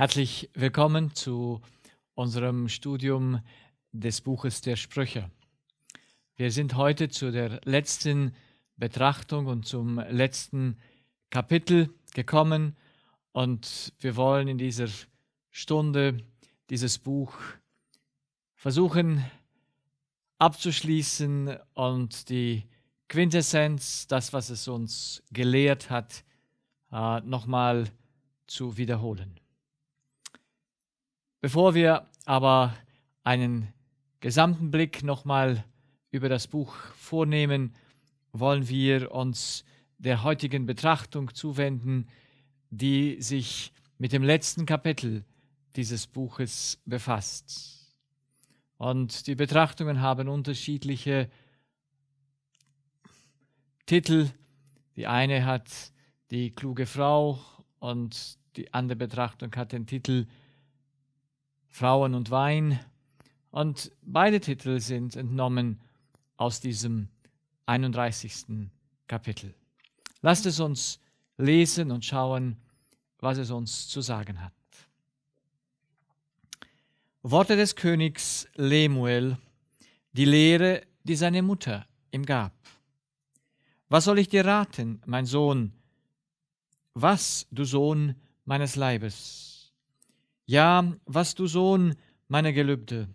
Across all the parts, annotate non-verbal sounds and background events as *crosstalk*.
Herzlich willkommen zu unserem Studium des Buches der Sprüche. Wir sind heute zu der letzten Betrachtung und zum letzten Kapitel gekommen und wir wollen in dieser Stunde dieses Buch versuchen abzuschließen und die Quintessenz, das, was es uns gelehrt hat, äh, nochmal zu wiederholen. Bevor wir aber einen gesamten Blick nochmal über das Buch vornehmen, wollen wir uns der heutigen Betrachtung zuwenden, die sich mit dem letzten Kapitel dieses Buches befasst. Und die Betrachtungen haben unterschiedliche Titel. Die eine hat die kluge Frau und die andere Betrachtung hat den Titel Frauen und Wein. Und beide Titel sind entnommen aus diesem 31. Kapitel. Lasst es uns lesen und schauen, was es uns zu sagen hat. Worte des Königs Lemuel, die Lehre, die seine Mutter ihm gab. Was soll ich dir raten, mein Sohn? Was, du Sohn meines Leibes? Ja, was du Sohn, meine Gelübde.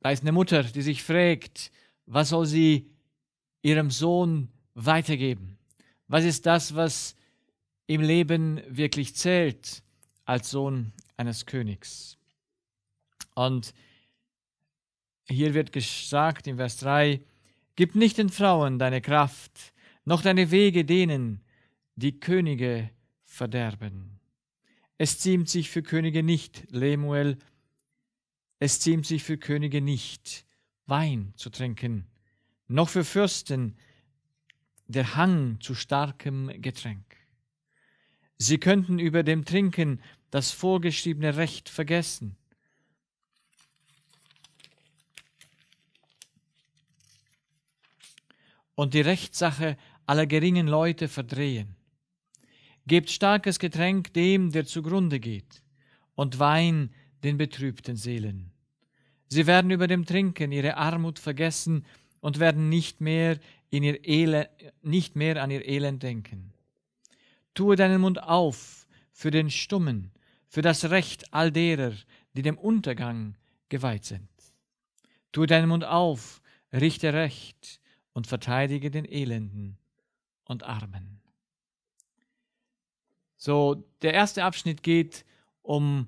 Da ist eine Mutter, die sich fragt, was soll sie ihrem Sohn weitergeben? Was ist das, was im Leben wirklich zählt als Sohn eines Königs? Und hier wird gesagt im Vers 3, Gib nicht den Frauen deine Kraft, noch deine Wege denen, die Könige verderben. Es ziemt sich für Könige nicht, Lemuel, es ziemt sich für Könige nicht, Wein zu trinken, noch für Fürsten der Hang zu starkem Getränk. Sie könnten über dem Trinken das vorgeschriebene Recht vergessen. Und die Rechtssache aller geringen Leute verdrehen. Gebt starkes Getränk dem, der zugrunde geht, und Wein den betrübten Seelen. Sie werden über dem Trinken ihre Armut vergessen und werden nicht mehr, in ihr Elend, nicht mehr an ihr Elend denken. Tue deinen Mund auf für den Stummen, für das Recht all derer, die dem Untergang geweiht sind. Tue deinen Mund auf, richte Recht und verteidige den Elenden und Armen. So, der erste Abschnitt geht um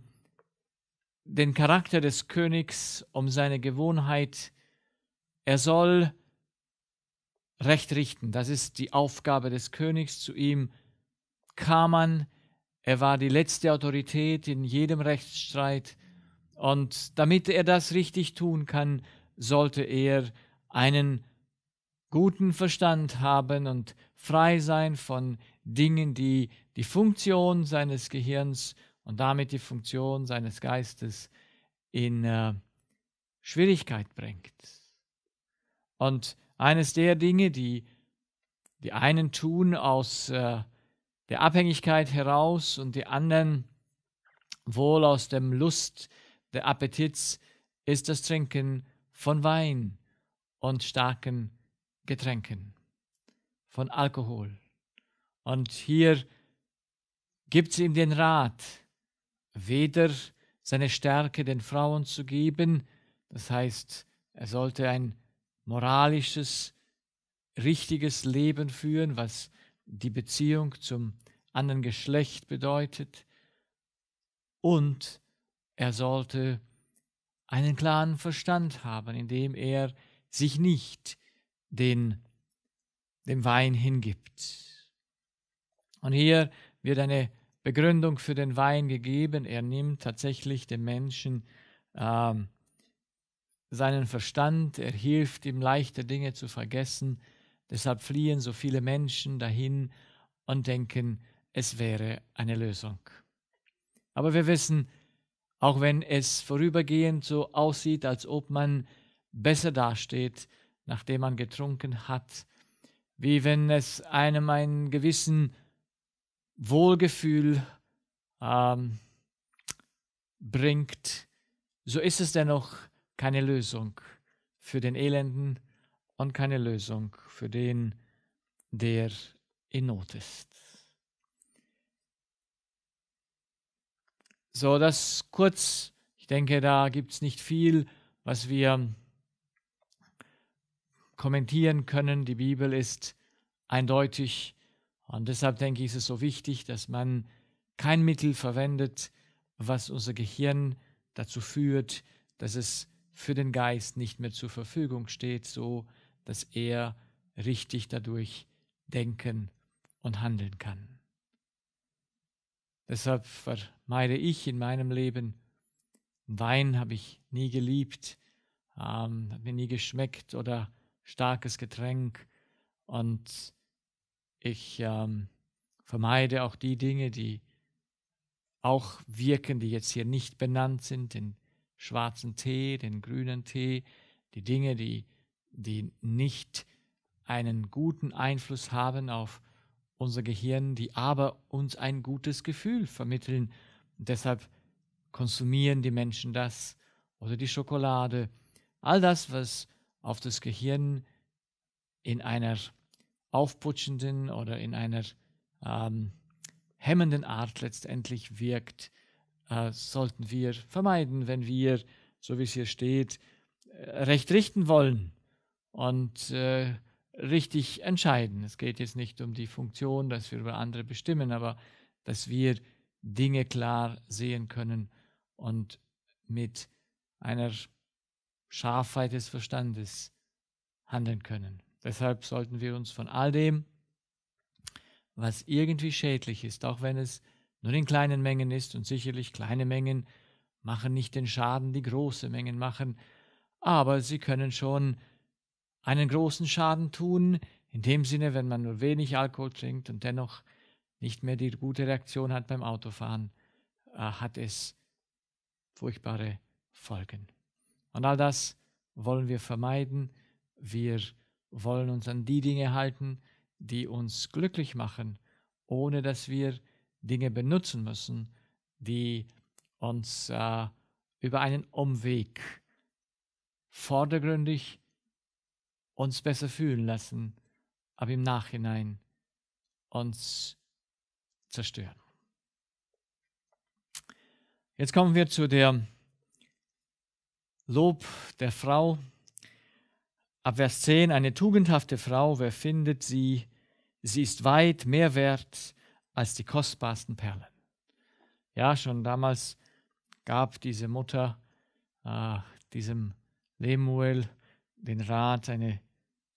den Charakter des Königs, um seine Gewohnheit. Er soll Recht richten. Das ist die Aufgabe des Königs. Zu ihm kam man. Er war die letzte Autorität in jedem Rechtsstreit. Und damit er das richtig tun kann, sollte er einen guten Verstand haben und frei sein von Dingen, die die Funktion seines Gehirns und damit die Funktion seines Geistes in äh, Schwierigkeit bringt. Und eines der Dinge, die die einen tun aus äh, der Abhängigkeit heraus und die anderen wohl aus dem Lust der Appetits, ist das Trinken von Wein und starken Getränken, von Alkohol. Und hier gibt sie ihm den Rat, weder seine Stärke den Frauen zu geben, das heißt, er sollte ein moralisches, richtiges Leben führen, was die Beziehung zum anderen Geschlecht bedeutet, und er sollte einen klaren Verstand haben, indem er sich nicht den, dem Wein hingibt. Und hier wird eine Begründung für den Wein gegeben. Er nimmt tatsächlich dem Menschen ähm, seinen Verstand, er hilft ihm leichter Dinge zu vergessen. Deshalb fliehen so viele Menschen dahin und denken, es wäre eine Lösung. Aber wir wissen, auch wenn es vorübergehend so aussieht, als ob man besser dasteht, nachdem man getrunken hat, wie wenn es einem einen gewissen Wohlgefühl ähm, bringt, so ist es dennoch keine Lösung für den Elenden und keine Lösung für den, der in Not ist. So, das kurz, ich denke, da gibt es nicht viel, was wir kommentieren können. Die Bibel ist eindeutig und deshalb denke ich, ist es so wichtig, dass man kein Mittel verwendet, was unser Gehirn dazu führt, dass es für den Geist nicht mehr zur Verfügung steht, so dass er richtig dadurch denken und handeln kann. Deshalb vermeide ich in meinem Leben Wein habe ich nie geliebt, ähm, hat mir nie geschmeckt oder starkes Getränk und ich ähm, vermeide auch die Dinge, die auch wirken, die jetzt hier nicht benannt sind, den schwarzen Tee, den grünen Tee, die Dinge, die, die nicht einen guten Einfluss haben auf unser Gehirn, die aber uns ein gutes Gefühl vermitteln. Und deshalb konsumieren die Menschen das oder die Schokolade. All das, was auf das Gehirn in einer aufputschenden oder in einer ähm, hemmenden Art letztendlich wirkt, äh, sollten wir vermeiden, wenn wir, so wie es hier steht, äh, recht richten wollen und äh, richtig entscheiden. Es geht jetzt nicht um die Funktion, dass wir über andere bestimmen, aber dass wir Dinge klar sehen können und mit einer Scharfheit des Verstandes handeln können. Deshalb sollten wir uns von all dem, was irgendwie schädlich ist, auch wenn es nur in kleinen Mengen ist und sicherlich kleine Mengen machen nicht den Schaden, die große Mengen machen, aber sie können schon einen großen Schaden tun, in dem Sinne, wenn man nur wenig Alkohol trinkt und dennoch nicht mehr die gute Reaktion hat beim Autofahren, äh, hat es furchtbare Folgen. Und all das wollen wir vermeiden. Wir wollen uns an die Dinge halten, die uns glücklich machen, ohne dass wir Dinge benutzen müssen, die uns äh, über einen Umweg vordergründig uns besser fühlen lassen, aber im Nachhinein uns zerstören. Jetzt kommen wir zu der Lob der Frau, Ab Vers 10, eine tugendhafte Frau, wer findet sie? Sie ist weit mehr wert als die kostbarsten Perlen. Ja, schon damals gab diese Mutter äh, diesem Lemuel den Rat, eine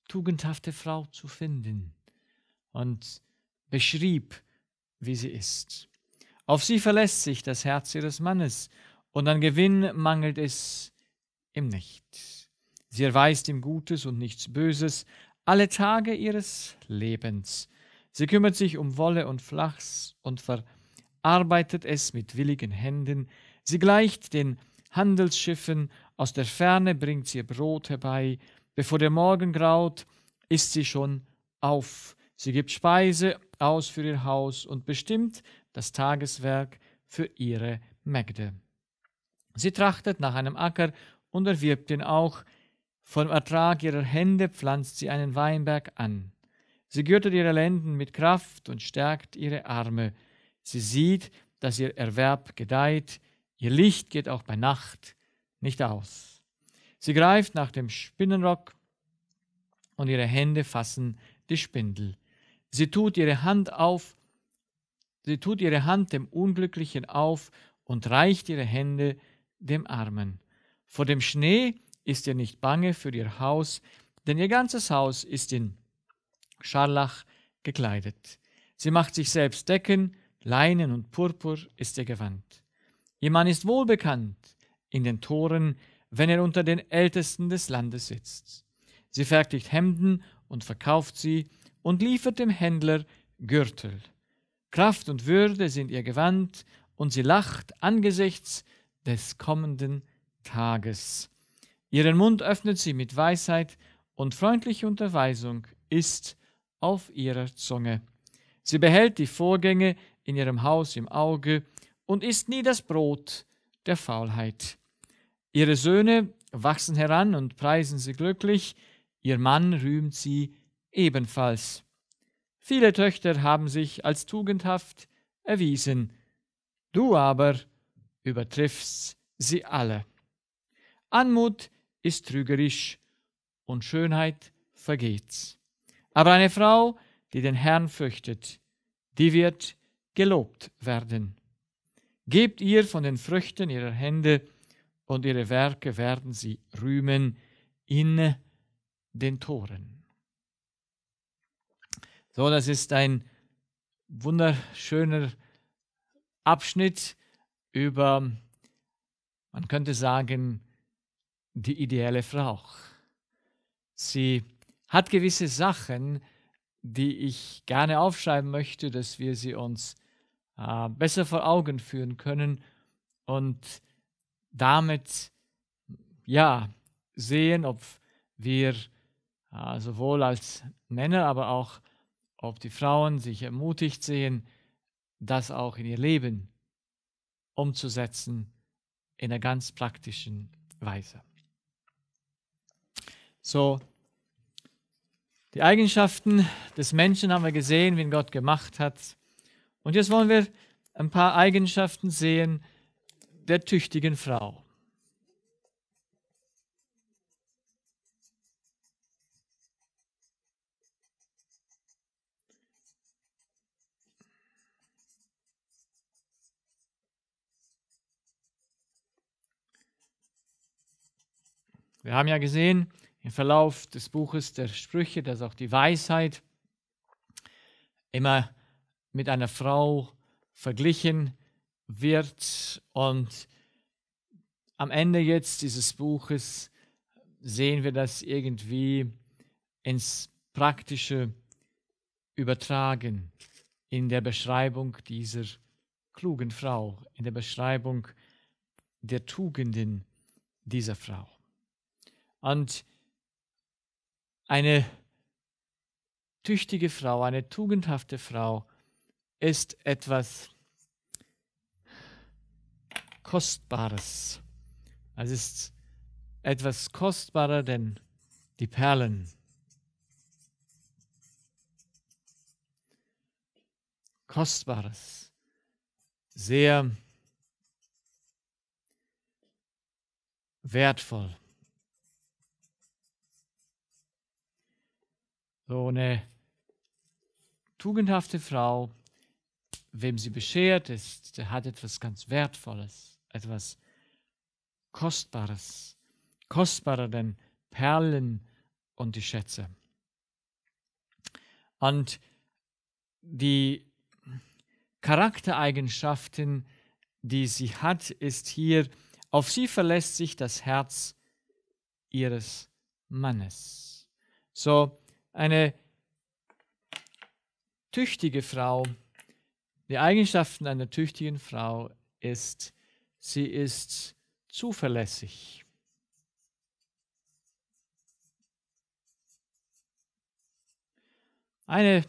tugendhafte Frau zu finden und beschrieb, wie sie ist. Auf sie verlässt sich das Herz ihres Mannes und an Gewinn mangelt es ihm nicht. Sie erweist ihm Gutes und nichts Böses alle Tage ihres Lebens. Sie kümmert sich um Wolle und Flachs und verarbeitet es mit willigen Händen. Sie gleicht den Handelsschiffen, aus der Ferne bringt sie ihr Brot herbei. Bevor der Morgen graut, ist sie schon auf. Sie gibt Speise aus für ihr Haus und bestimmt das Tageswerk für ihre Mägde. Sie trachtet nach einem Acker und erwirbt ihn auch, vom Ertrag ihrer Hände pflanzt sie einen Weinberg an. Sie gürtet ihre Lenden mit Kraft und stärkt ihre Arme. Sie sieht, dass ihr Erwerb gedeiht. Ihr Licht geht auch bei Nacht nicht aus. Sie greift nach dem Spinnenrock und ihre Hände fassen die Spindel. Sie tut ihre Hand auf, sie tut ihre Hand dem Unglücklichen auf und reicht ihre Hände dem Armen. Vor dem Schnee ist ihr nicht bange für ihr Haus, denn ihr ganzes Haus ist in Scharlach gekleidet. Sie macht sich selbst Decken, Leinen und Purpur ist ihr Gewand. Ihr Mann ist wohlbekannt in den Toren, wenn er unter den Ältesten des Landes sitzt. Sie fertigt Hemden und verkauft sie und liefert dem Händler Gürtel. Kraft und Würde sind ihr Gewand, und sie lacht angesichts des kommenden Tages. Ihren Mund öffnet sie mit Weisheit und freundliche Unterweisung ist auf ihrer Zunge. Sie behält die Vorgänge in ihrem Haus im Auge und isst nie das Brot der Faulheit. Ihre Söhne wachsen heran und preisen sie glücklich, ihr Mann rühmt sie ebenfalls. Viele Töchter haben sich als tugendhaft erwiesen, du aber übertriffst sie alle. Anmut ist trügerisch und Schönheit vergeht. Aber eine Frau, die den Herrn fürchtet, die wird gelobt werden. Gebt ihr von den Früchten ihrer Hände, und ihre Werke werden sie rühmen in den Toren. So, das ist ein wunderschöner Abschnitt über, man könnte sagen, die ideelle Frau. Sie hat gewisse Sachen, die ich gerne aufschreiben möchte, dass wir sie uns äh, besser vor Augen führen können und damit ja sehen, ob wir äh, sowohl als Männer, aber auch ob die Frauen sich ermutigt sehen, das auch in ihr Leben umzusetzen in einer ganz praktischen Weise. So, die Eigenschaften des Menschen haben wir gesehen, wen Gott gemacht hat. Und jetzt wollen wir ein paar Eigenschaften sehen der tüchtigen Frau. Wir haben ja gesehen, im Verlauf des Buches der Sprüche, dass auch die Weisheit immer mit einer Frau verglichen wird. Und am Ende jetzt dieses Buches sehen wir das irgendwie ins Praktische übertragen, in der Beschreibung dieser klugen Frau, in der Beschreibung der Tugenden dieser Frau. Und eine tüchtige Frau, eine tugendhafte Frau ist etwas Kostbares. Es ist etwas kostbarer denn die Perlen. Kostbares, sehr wertvoll. So eine tugendhafte Frau, wem sie beschert ist, der hat etwas ganz Wertvolles, etwas Kostbares, kostbarer denn Perlen und die Schätze. Und die Charaktereigenschaften, die sie hat, ist hier, auf sie verlässt sich das Herz ihres Mannes. So eine tüchtige Frau, die Eigenschaften einer tüchtigen Frau ist, sie ist zuverlässig. Eine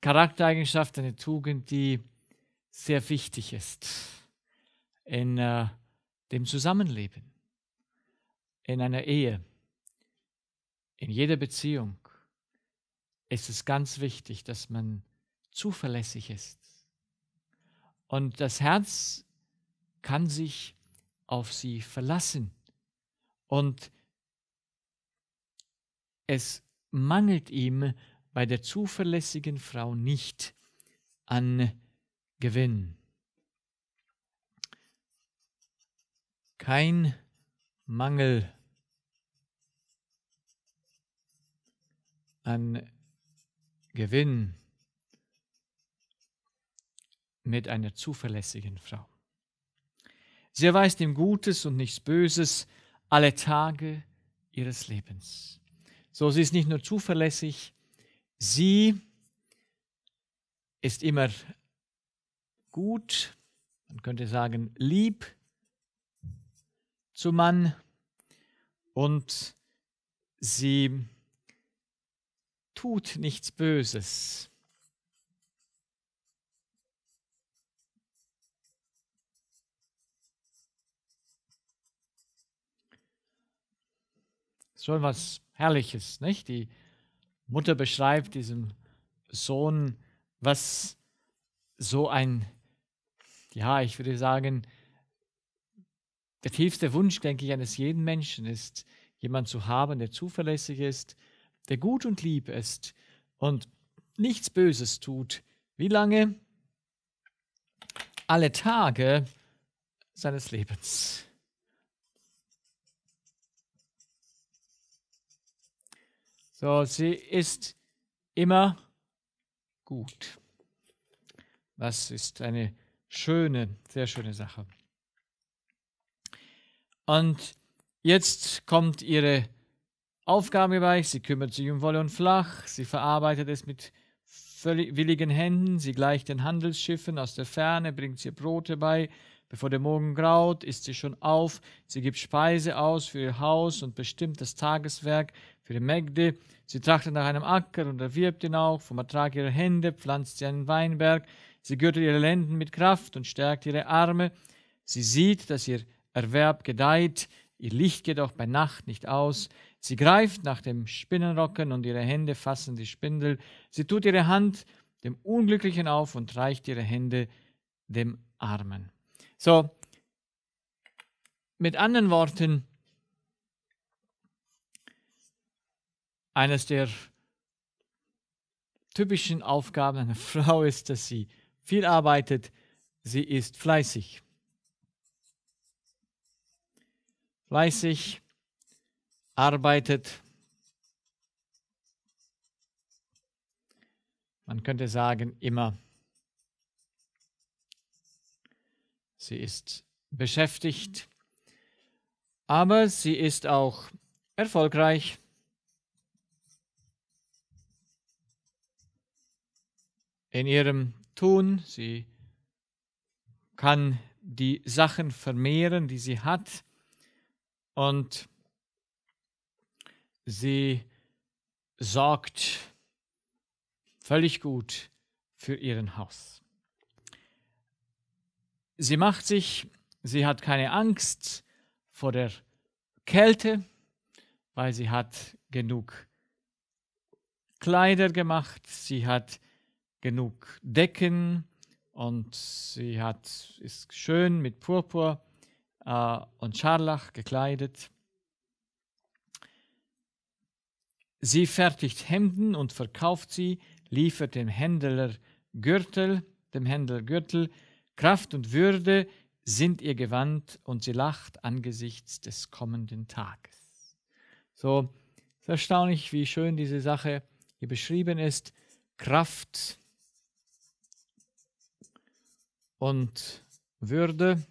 Charaktereigenschaft, eine Tugend, die sehr wichtig ist in äh, dem Zusammenleben, in einer Ehe. In jeder Beziehung ist es ganz wichtig, dass man zuverlässig ist. Und das Herz kann sich auf sie verlassen. Und es mangelt ihm bei der zuverlässigen Frau nicht an Gewinn. Kein Mangel an Gewinn mit einer zuverlässigen Frau. Sie erweist ihm Gutes und nichts Böses alle Tage ihres Lebens. So, sie ist nicht nur zuverlässig, sie ist immer gut, man könnte sagen lieb zum Mann und sie tut nichts Böses. So was Herrliches, nicht? Die Mutter beschreibt diesem Sohn, was so ein, ja, ich würde sagen, der tiefste Wunsch, denke ich, eines jeden Menschen ist, jemand zu haben, der zuverlässig ist, der gut und lieb ist und nichts Böses tut, wie lange? Alle Tage seines Lebens. So, sie ist immer gut. Das ist eine schöne, sehr schöne Sache. Und jetzt kommt ihre Aufgabenbereich, sie kümmert sich um Wolle und Flach, sie verarbeitet es mit willigen Händen, sie gleicht den Handelsschiffen aus der Ferne, bringt ihr Brote bei, bevor der Morgen graut, isst sie schon auf, sie gibt Speise aus für ihr Haus und bestimmt das Tageswerk für die Mägde, sie trachtet nach einem Acker und erwirbt ihn auch, vom Ertrag ihrer Hände pflanzt sie einen Weinberg, sie gürtet ihre Lenden mit Kraft und stärkt ihre Arme, sie sieht, dass ihr Erwerb gedeiht, ihr Licht geht auch bei Nacht nicht aus, Sie greift nach dem Spinnenrocken und ihre Hände fassen die Spindel. Sie tut ihre Hand dem Unglücklichen auf und reicht ihre Hände dem Armen. So, mit anderen Worten, eines der typischen Aufgaben einer *laughs* Frau ist, dass sie viel arbeitet, sie ist fleißig. Fleißig, arbeitet. Man könnte sagen, immer. Sie ist beschäftigt, aber sie ist auch erfolgreich. In ihrem Tun, sie kann die Sachen vermehren, die sie hat und Sie sorgt völlig gut für ihren Haus. Sie macht sich, sie hat keine Angst vor der Kälte, weil sie hat genug Kleider gemacht, sie hat genug Decken und sie hat, ist schön mit Purpur äh, und Scharlach gekleidet. Sie fertigt Hemden und verkauft sie, liefert dem Händler Gürtel, dem Händler Gürtel, Kraft und Würde sind ihr Gewand und sie lacht angesichts des kommenden Tages. So, es ist erstaunlich, wie schön diese Sache hier beschrieben ist. Kraft und Würde.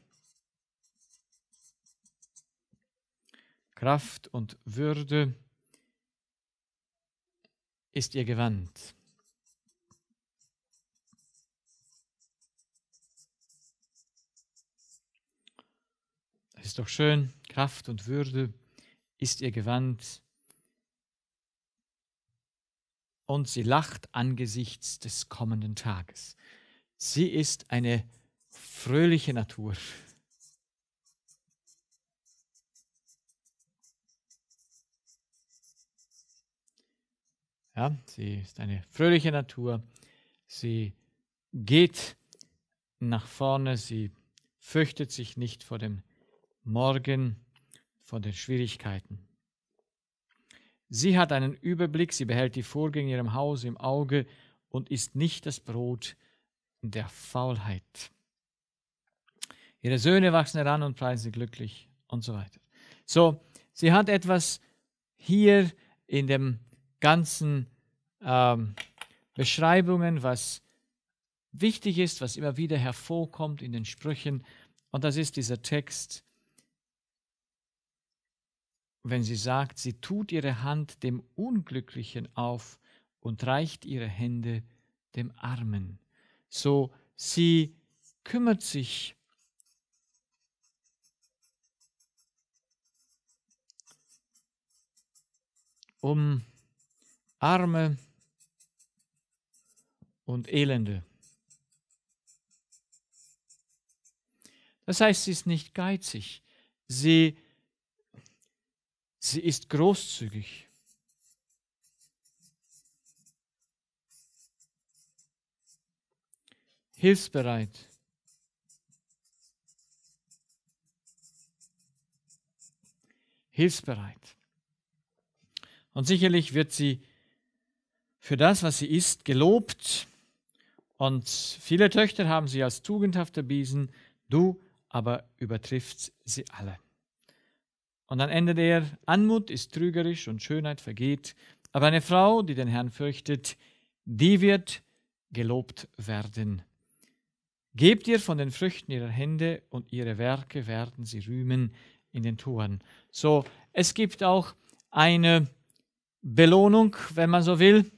Kraft und Würde ist ihr Gewand. Es ist doch schön, Kraft und Würde ist ihr Gewand. Und sie lacht angesichts des kommenden Tages. Sie ist eine fröhliche Natur. Ja, sie ist eine fröhliche Natur. Sie geht nach vorne. Sie fürchtet sich nicht vor dem Morgen, vor den Schwierigkeiten. Sie hat einen Überblick. Sie behält die Vorgänge in ihrem Haus im Auge und isst nicht das Brot der Faulheit. Ihre Söhne wachsen heran und preisen sie glücklich und so weiter. So, sie hat etwas hier in dem ganzen ähm, Beschreibungen, was wichtig ist, was immer wieder hervorkommt in den Sprüchen. Und das ist dieser Text, wenn sie sagt, sie tut ihre Hand dem Unglücklichen auf und reicht ihre Hände dem Armen. So, sie kümmert sich um Arme und Elende. Das heißt, sie ist nicht geizig. Sie, sie ist großzügig. Hilfsbereit. Hilfsbereit. Und sicherlich wird sie für das, was sie ist, gelobt. Und viele Töchter haben sie als tugendhaft erwiesen, du aber übertriffst sie alle. Und dann endet er, Anmut ist trügerisch und Schönheit vergeht, aber eine Frau, die den Herrn fürchtet, die wird gelobt werden. Gebt ihr von den Früchten ihrer Hände und ihre Werke werden sie rühmen in den Toren. So, es gibt auch eine Belohnung, wenn man so will,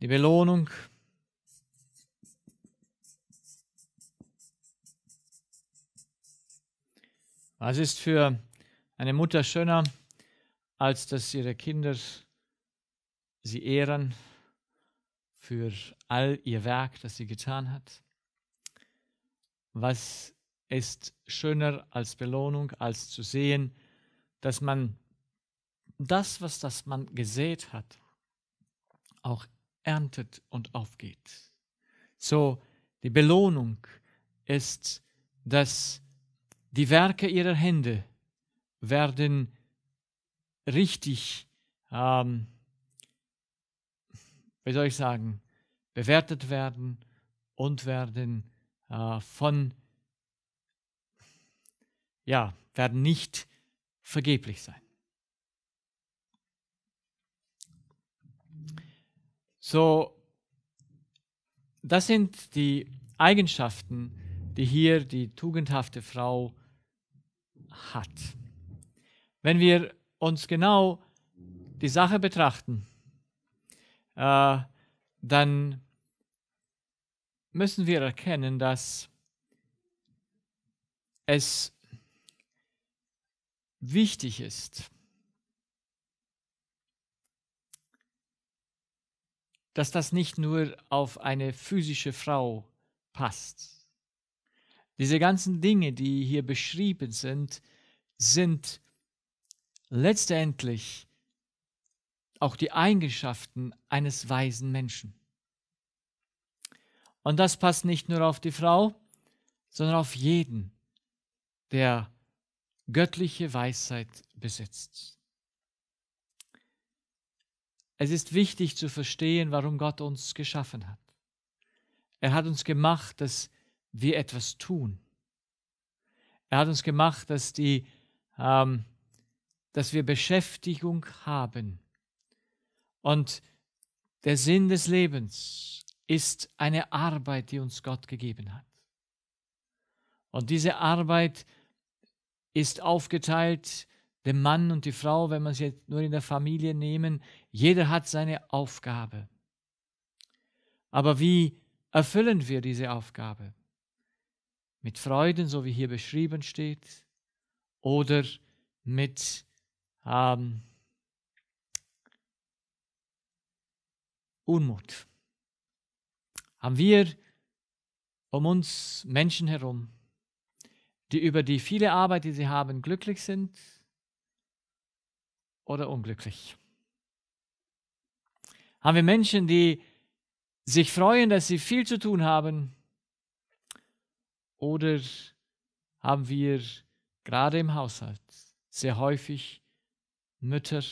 die Belohnung. Was ist für eine Mutter schöner, als dass ihre Kinder sie ehren für all ihr Werk, das sie getan hat? Was ist schöner als Belohnung, als zu sehen, dass man das, was das man gesät hat, auch erntet und aufgeht. So, die Belohnung ist, dass die Werke ihrer Hände werden richtig, ähm, wie soll ich sagen, bewertet werden und werden äh, von, ja, werden nicht vergeblich sein. So, das sind die Eigenschaften, die hier die tugendhafte Frau hat. Wenn wir uns genau die Sache betrachten, äh, dann müssen wir erkennen, dass es wichtig ist, dass das nicht nur auf eine physische Frau passt. Diese ganzen Dinge, die hier beschrieben sind, sind letztendlich auch die Eigenschaften eines weisen Menschen. Und das passt nicht nur auf die Frau, sondern auf jeden, der göttliche Weisheit besitzt. Es ist wichtig zu verstehen, warum Gott uns geschaffen hat. Er hat uns gemacht, dass wir etwas tun. Er hat uns gemacht, dass, die, ähm, dass wir Beschäftigung haben. Und der Sinn des Lebens ist eine Arbeit, die uns Gott gegeben hat. Und diese Arbeit ist aufgeteilt dem Mann und die Frau, wenn man es jetzt nur in der Familie nehmen, jeder hat seine Aufgabe. Aber wie erfüllen wir diese Aufgabe? Mit Freuden, so wie hier beschrieben steht, oder mit ähm, Unmut? Haben wir um uns Menschen herum, die über die viele Arbeit, die sie haben, glücklich sind, oder unglücklich? Haben wir Menschen, die sich freuen, dass sie viel zu tun haben? Oder haben wir gerade im Haushalt sehr häufig Mütter,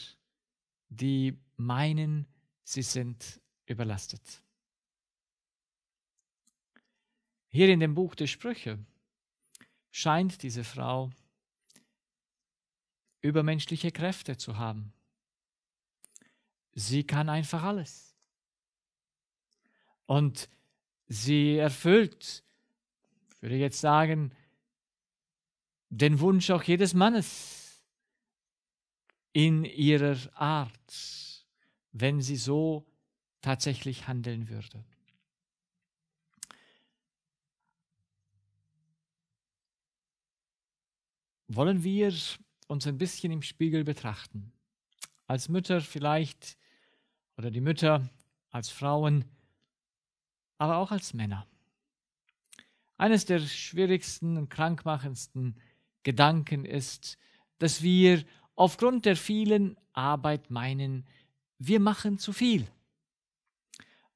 die meinen, sie sind überlastet? Hier in dem Buch der Sprüche scheint diese Frau übermenschliche Kräfte zu haben. Sie kann einfach alles. Und sie erfüllt, würde ich jetzt sagen, den Wunsch auch jedes Mannes in ihrer Art, wenn sie so tatsächlich handeln würde. Wollen wir uns ein bisschen im Spiegel betrachten. Als Mütter vielleicht oder die Mütter, als Frauen, aber auch als Männer. Eines der schwierigsten und krankmachendsten Gedanken ist, dass wir aufgrund der vielen Arbeit meinen, wir machen zu viel.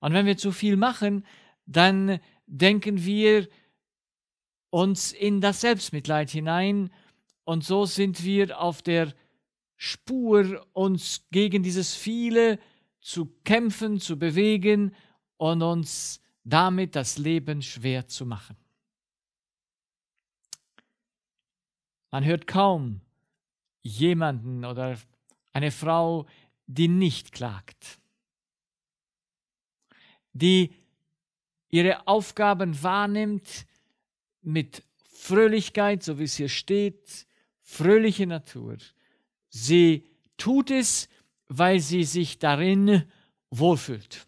Und wenn wir zu viel machen, dann denken wir uns in das Selbstmitleid hinein und so sind wir auf der Spur, uns gegen dieses Viele zu kämpfen, zu bewegen und uns damit das Leben schwer zu machen. Man hört kaum jemanden oder eine Frau, die nicht klagt, die ihre Aufgaben wahrnimmt mit Fröhlichkeit, so wie es hier steht, fröhliche Natur. Sie tut es, weil sie sich darin wohlfühlt.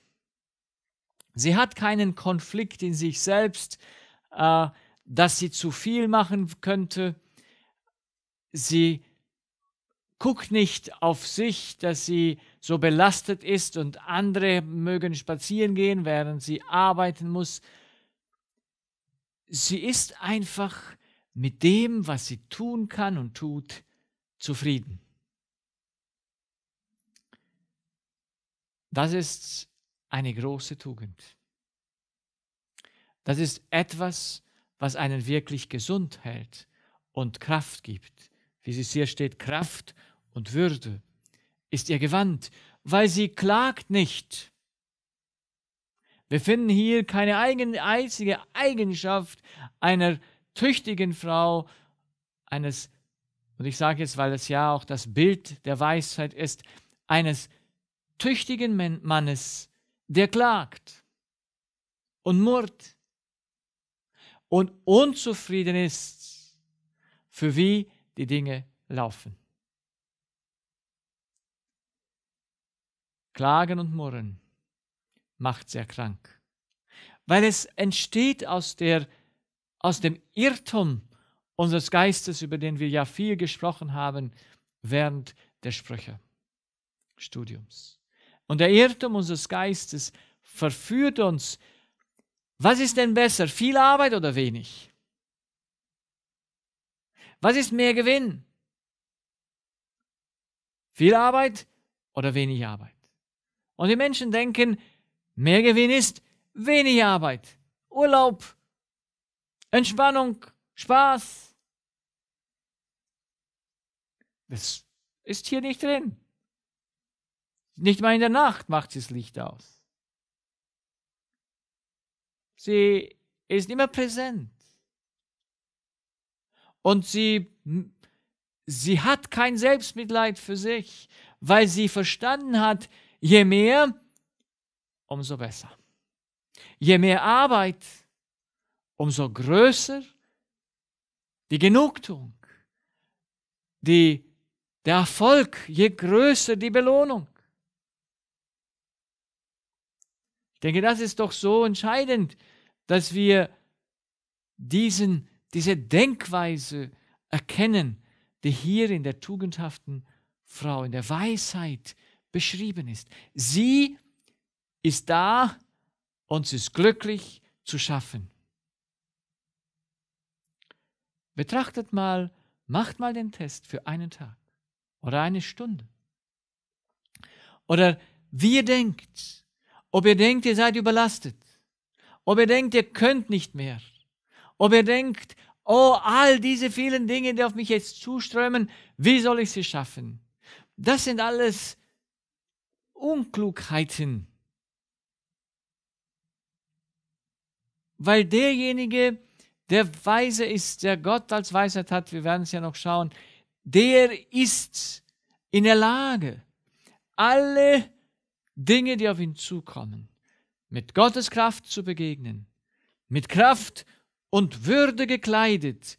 Sie hat keinen Konflikt in sich selbst, äh, dass sie zu viel machen könnte. Sie guckt nicht auf sich, dass sie so belastet ist und andere mögen spazieren gehen, während sie arbeiten muss. Sie ist einfach mit dem, was sie tun kann und tut, zufrieden. Das ist eine große Tugend. Das ist etwas, was einen wirklich gesund hält und Kraft gibt. Wie es hier steht, Kraft und Würde ist ihr Gewand, weil sie klagt nicht. Wir finden hier keine einzige Eigenschaft einer tüchtigen Frau, eines, und ich sage jetzt, weil es ja auch das Bild der Weisheit ist, eines tüchtigen Mannes, der klagt und murrt und unzufrieden ist, für wie die Dinge laufen. Klagen und Murren macht sehr krank, weil es entsteht aus der aus dem Irrtum unseres Geistes, über den wir ja viel gesprochen haben während des Sprüche-Studiums. Und der Irrtum unseres Geistes verführt uns, was ist denn besser, viel Arbeit oder wenig? Was ist mehr Gewinn? Viel Arbeit oder wenig Arbeit? Und die Menschen denken, mehr Gewinn ist wenig Arbeit, Urlaub, Entspannung, Spaß. Das ist hier nicht drin. Nicht mal in der Nacht macht sie das Licht aus. Sie ist immer präsent. Und sie, sie hat kein Selbstmitleid für sich, weil sie verstanden hat, je mehr, umso besser. Je mehr Arbeit, umso größer die Genugtuung, die, der Erfolg, je größer die Belohnung. Ich denke, das ist doch so entscheidend, dass wir diesen, diese Denkweise erkennen, die hier in der tugendhaften Frau, in der Weisheit beschrieben ist. Sie ist da uns ist glücklich zu schaffen. Betrachtet mal, macht mal den Test für einen Tag oder eine Stunde. Oder wie ihr denkt, ob ihr denkt, ihr seid überlastet, ob ihr denkt, ihr könnt nicht mehr, ob ihr denkt, oh, all diese vielen Dinge, die auf mich jetzt zuströmen, wie soll ich sie schaffen? Das sind alles Unklugheiten. Weil derjenige, der Weise ist, der Gott als Weisheit hat, wir werden es ja noch schauen, der ist in der Lage, alle Dinge, die auf ihn zukommen, mit Gottes Kraft zu begegnen, mit Kraft und Würde gekleidet,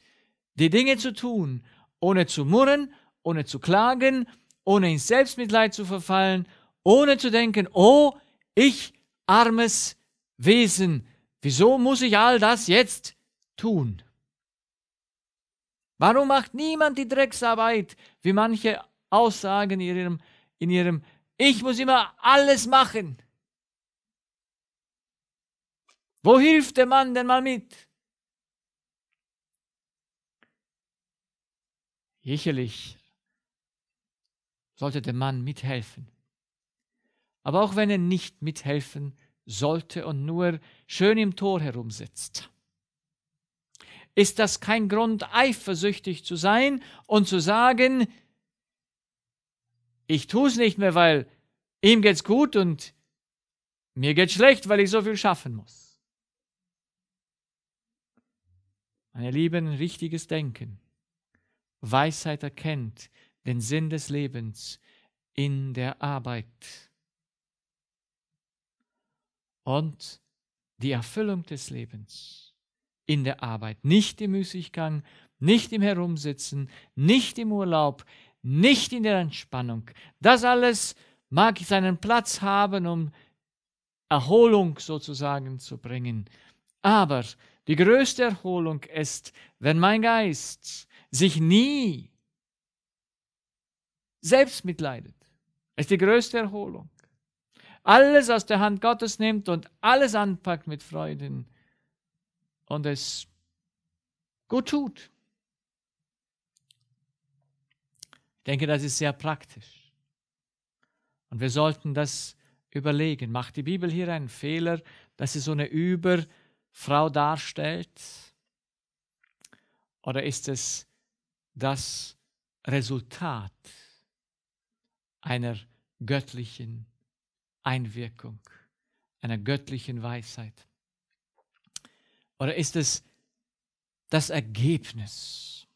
die Dinge zu tun, ohne zu murren, ohne zu klagen, ohne in Selbstmitleid zu verfallen, ohne zu denken, oh, ich armes Wesen, wieso muss ich all das jetzt tun? Warum macht niemand die Drecksarbeit, wie manche Aussagen in ihrem, in ihrem Ich muss immer alles machen? Wo hilft der Mann denn mal mit? Jächerlich sollte der Mann mithelfen. Aber auch wenn er nicht mithelfen sollte und nur schön im Tor herumsitzt ist das kein Grund, eifersüchtig zu sein und zu sagen, ich tue es nicht mehr, weil ihm geht's gut und mir geht's schlecht, weil ich so viel schaffen muss. Meine Lieben, richtiges Denken. Weisheit erkennt den Sinn des Lebens in der Arbeit. Und die Erfüllung des Lebens in der Arbeit, nicht im Müßiggang, nicht im Herumsitzen, nicht im Urlaub, nicht in der Entspannung. Das alles mag seinen Platz haben, um Erholung sozusagen zu bringen. Aber die größte Erholung ist, wenn mein Geist sich nie selbst mitleidet. ist die größte Erholung. Alles aus der Hand Gottes nimmt und alles anpackt mit Freuden und es gut tut. Ich denke, das ist sehr praktisch. Und wir sollten das überlegen. Macht die Bibel hier einen Fehler, dass sie so eine Überfrau darstellt? Oder ist es das Resultat einer göttlichen Einwirkung, einer göttlichen Weisheit? Oder ist es das Ergebnis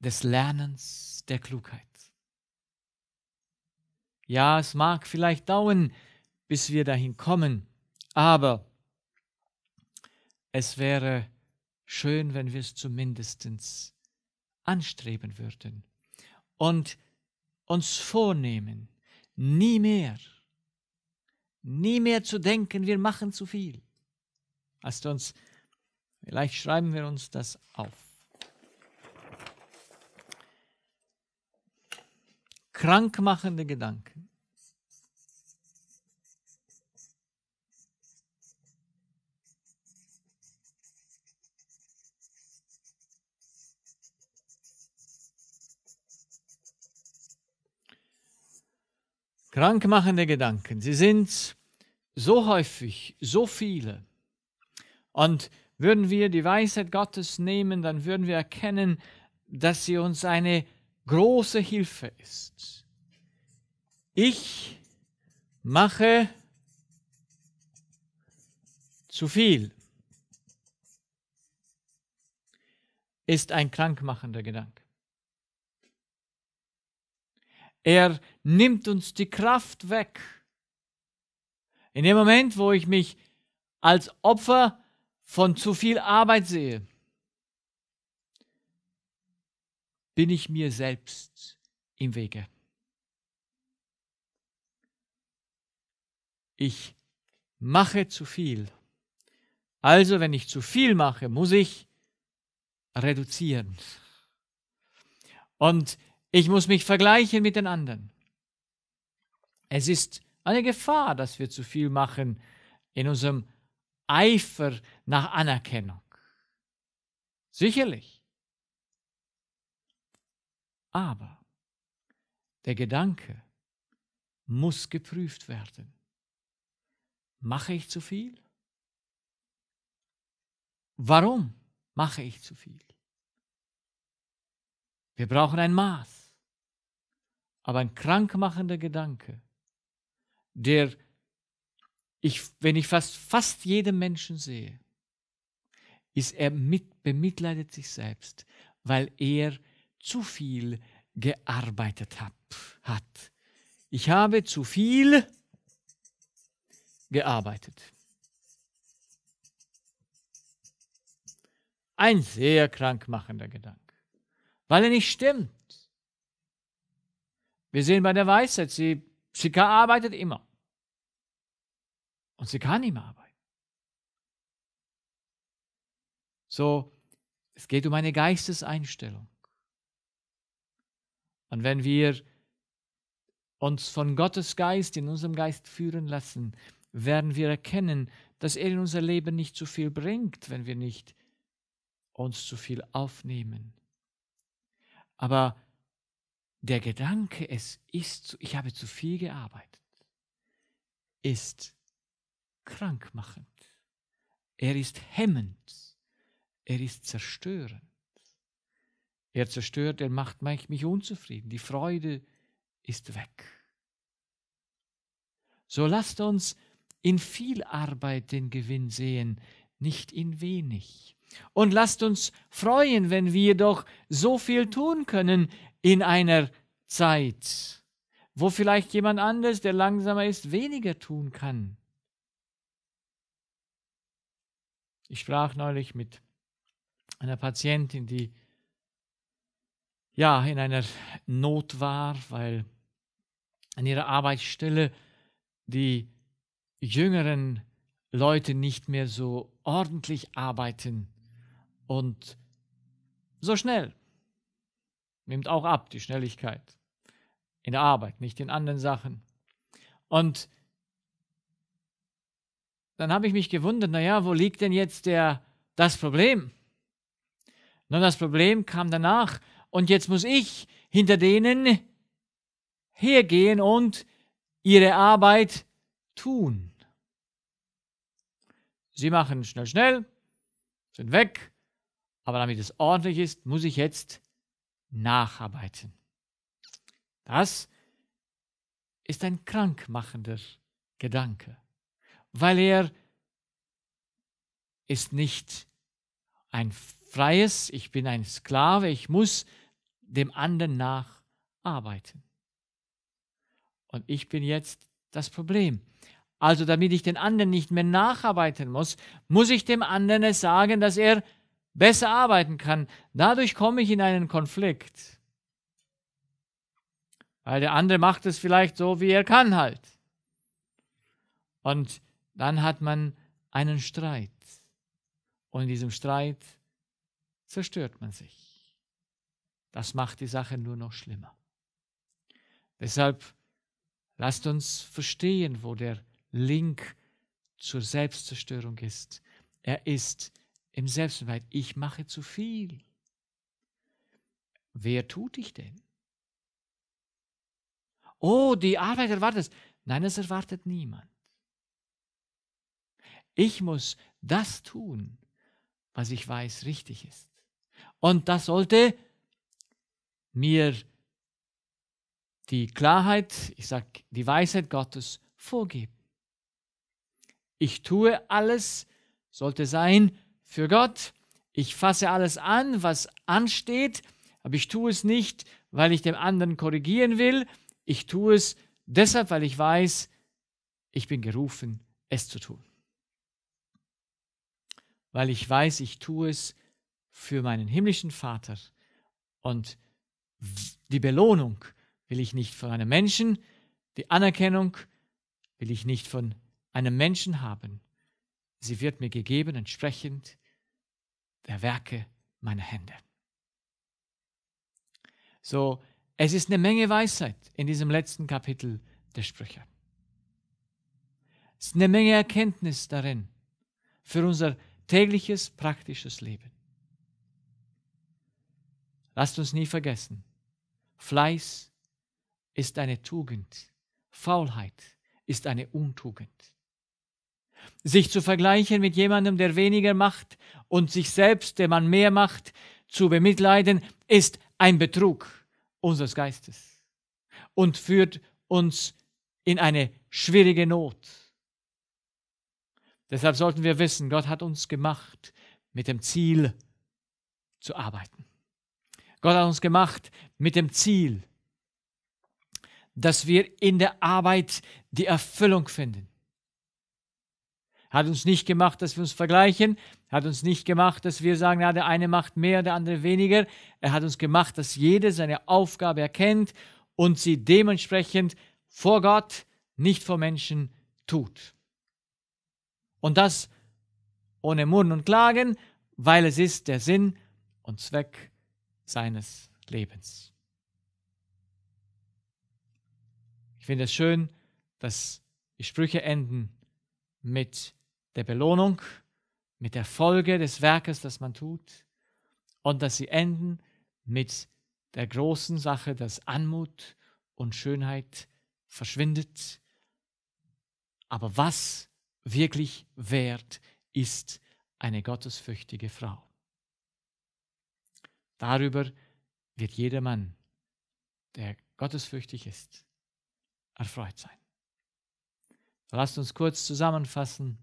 des Lernens der Klugheit? Ja, es mag vielleicht dauern, bis wir dahin kommen, aber es wäre schön, wenn wir es zumindest anstreben würden und uns vornehmen, nie mehr, nie mehr zu denken, wir machen zu viel, Lasst uns, vielleicht schreiben wir uns das auf. Krankmachende Gedanken. Krankmachende Gedanken, sie sind so häufig, so viele. Und würden wir die Weisheit Gottes nehmen, dann würden wir erkennen, dass sie uns eine große Hilfe ist. Ich mache zu viel, ist ein krankmachender Gedanke. Er nimmt uns die Kraft weg. In dem Moment, wo ich mich als Opfer von zu viel Arbeit sehe, bin ich mir selbst im Wege. Ich mache zu viel. Also wenn ich zu viel mache, muss ich reduzieren. Und ich muss mich vergleichen mit den anderen. Es ist eine Gefahr, dass wir zu viel machen in unserem Eifer nach Anerkennung. Sicherlich. Aber der Gedanke muss geprüft werden. Mache ich zu viel? Warum mache ich zu viel? Wir brauchen ein Maß. Aber ein krankmachender Gedanke, der ich, wenn ich fast, fast jedem Menschen sehe, ist er mit, bemitleidet sich selbst, weil er zu viel gearbeitet hab, hat. Ich habe zu viel gearbeitet. Ein sehr krankmachender Gedanke, weil er nicht stimmt. Wir sehen bei der Weisheit, sie, sie arbeitet immer. Und sie kann nicht mehr arbeiten. So, es geht um eine Geisteseinstellung. Und wenn wir uns von Gottes Geist in unserem Geist führen lassen, werden wir erkennen, dass er in unser Leben nicht zu viel bringt, wenn wir nicht uns zu viel aufnehmen. Aber der Gedanke, es ist, ich habe zu viel gearbeitet, ist krank machend. Er ist hemmend. Er ist zerstörend. Er zerstört, er macht mich unzufrieden. Die Freude ist weg. So lasst uns in viel Arbeit den Gewinn sehen, nicht in wenig. Und lasst uns freuen, wenn wir doch so viel tun können in einer Zeit, wo vielleicht jemand anders, der langsamer ist, weniger tun kann. Ich sprach neulich mit einer Patientin, die ja in einer Not war, weil an ihrer Arbeitsstelle die jüngeren Leute nicht mehr so ordentlich arbeiten und so schnell. Nimmt auch ab die Schnelligkeit in der Arbeit, nicht in anderen Sachen. Und dann habe ich mich gewundert, naja, wo liegt denn jetzt der, das Problem? Nun, das Problem kam danach und jetzt muss ich hinter denen hergehen und ihre Arbeit tun. Sie machen schnell, schnell, sind weg, aber damit es ordentlich ist, muss ich jetzt nacharbeiten. Das ist ein krankmachender Gedanke weil er ist nicht ein freies, ich bin ein Sklave, ich muss dem anderen nacharbeiten. Und ich bin jetzt das Problem. Also damit ich den anderen nicht mehr nacharbeiten muss, muss ich dem anderen es sagen, dass er besser arbeiten kann. Dadurch komme ich in einen Konflikt. Weil der andere macht es vielleicht so, wie er kann halt. Und dann hat man einen Streit. Und in diesem Streit zerstört man sich. Das macht die Sache nur noch schlimmer. Deshalb lasst uns verstehen, wo der Link zur Selbstzerstörung ist. Er ist im Selbstmitleid. Ich mache zu viel. Wer tut dich denn? Oh, die Arbeit erwartet es. Nein, es erwartet niemand. Ich muss das tun, was ich weiß richtig ist. Und das sollte mir die Klarheit, ich sage die Weisheit Gottes vorgeben. Ich tue alles, sollte sein, für Gott. Ich fasse alles an, was ansteht, aber ich tue es nicht, weil ich dem anderen korrigieren will. Ich tue es deshalb, weil ich weiß, ich bin gerufen, es zu tun weil ich weiß, ich tue es für meinen himmlischen Vater. Und die Belohnung will ich nicht von einem Menschen, die Anerkennung will ich nicht von einem Menschen haben. Sie wird mir gegeben entsprechend der Werke meiner Hände. So, es ist eine Menge Weisheit in diesem letzten Kapitel der Sprüche. Es ist eine Menge Erkenntnis darin für unser tägliches, praktisches Leben. Lasst uns nie vergessen, Fleiß ist eine Tugend, Faulheit ist eine Untugend. Sich zu vergleichen mit jemandem, der weniger macht und sich selbst, der man mehr macht, zu bemitleiden, ist ein Betrug unseres Geistes und führt uns in eine schwierige Not Deshalb sollten wir wissen, Gott hat uns gemacht mit dem Ziel zu arbeiten. Gott hat uns gemacht mit dem Ziel, dass wir in der Arbeit die Erfüllung finden. Hat uns nicht gemacht, dass wir uns vergleichen, hat uns nicht gemacht, dass wir sagen, na, der eine macht mehr, der andere weniger. Er hat uns gemacht, dass jeder seine Aufgabe erkennt und sie dementsprechend vor Gott, nicht vor Menschen tut. Und das ohne Murren und Klagen, weil es ist der Sinn und Zweck seines Lebens. Ich finde es schön, dass die Sprüche enden mit der Belohnung, mit der Folge des Werkes, das man tut, und dass sie enden mit der großen Sache, dass Anmut und Schönheit verschwindet. Aber was wirklich wert ist eine gottesfürchtige Frau. Darüber wird jeder Mann, der gottesfürchtig ist, erfreut sein. Lasst uns kurz zusammenfassen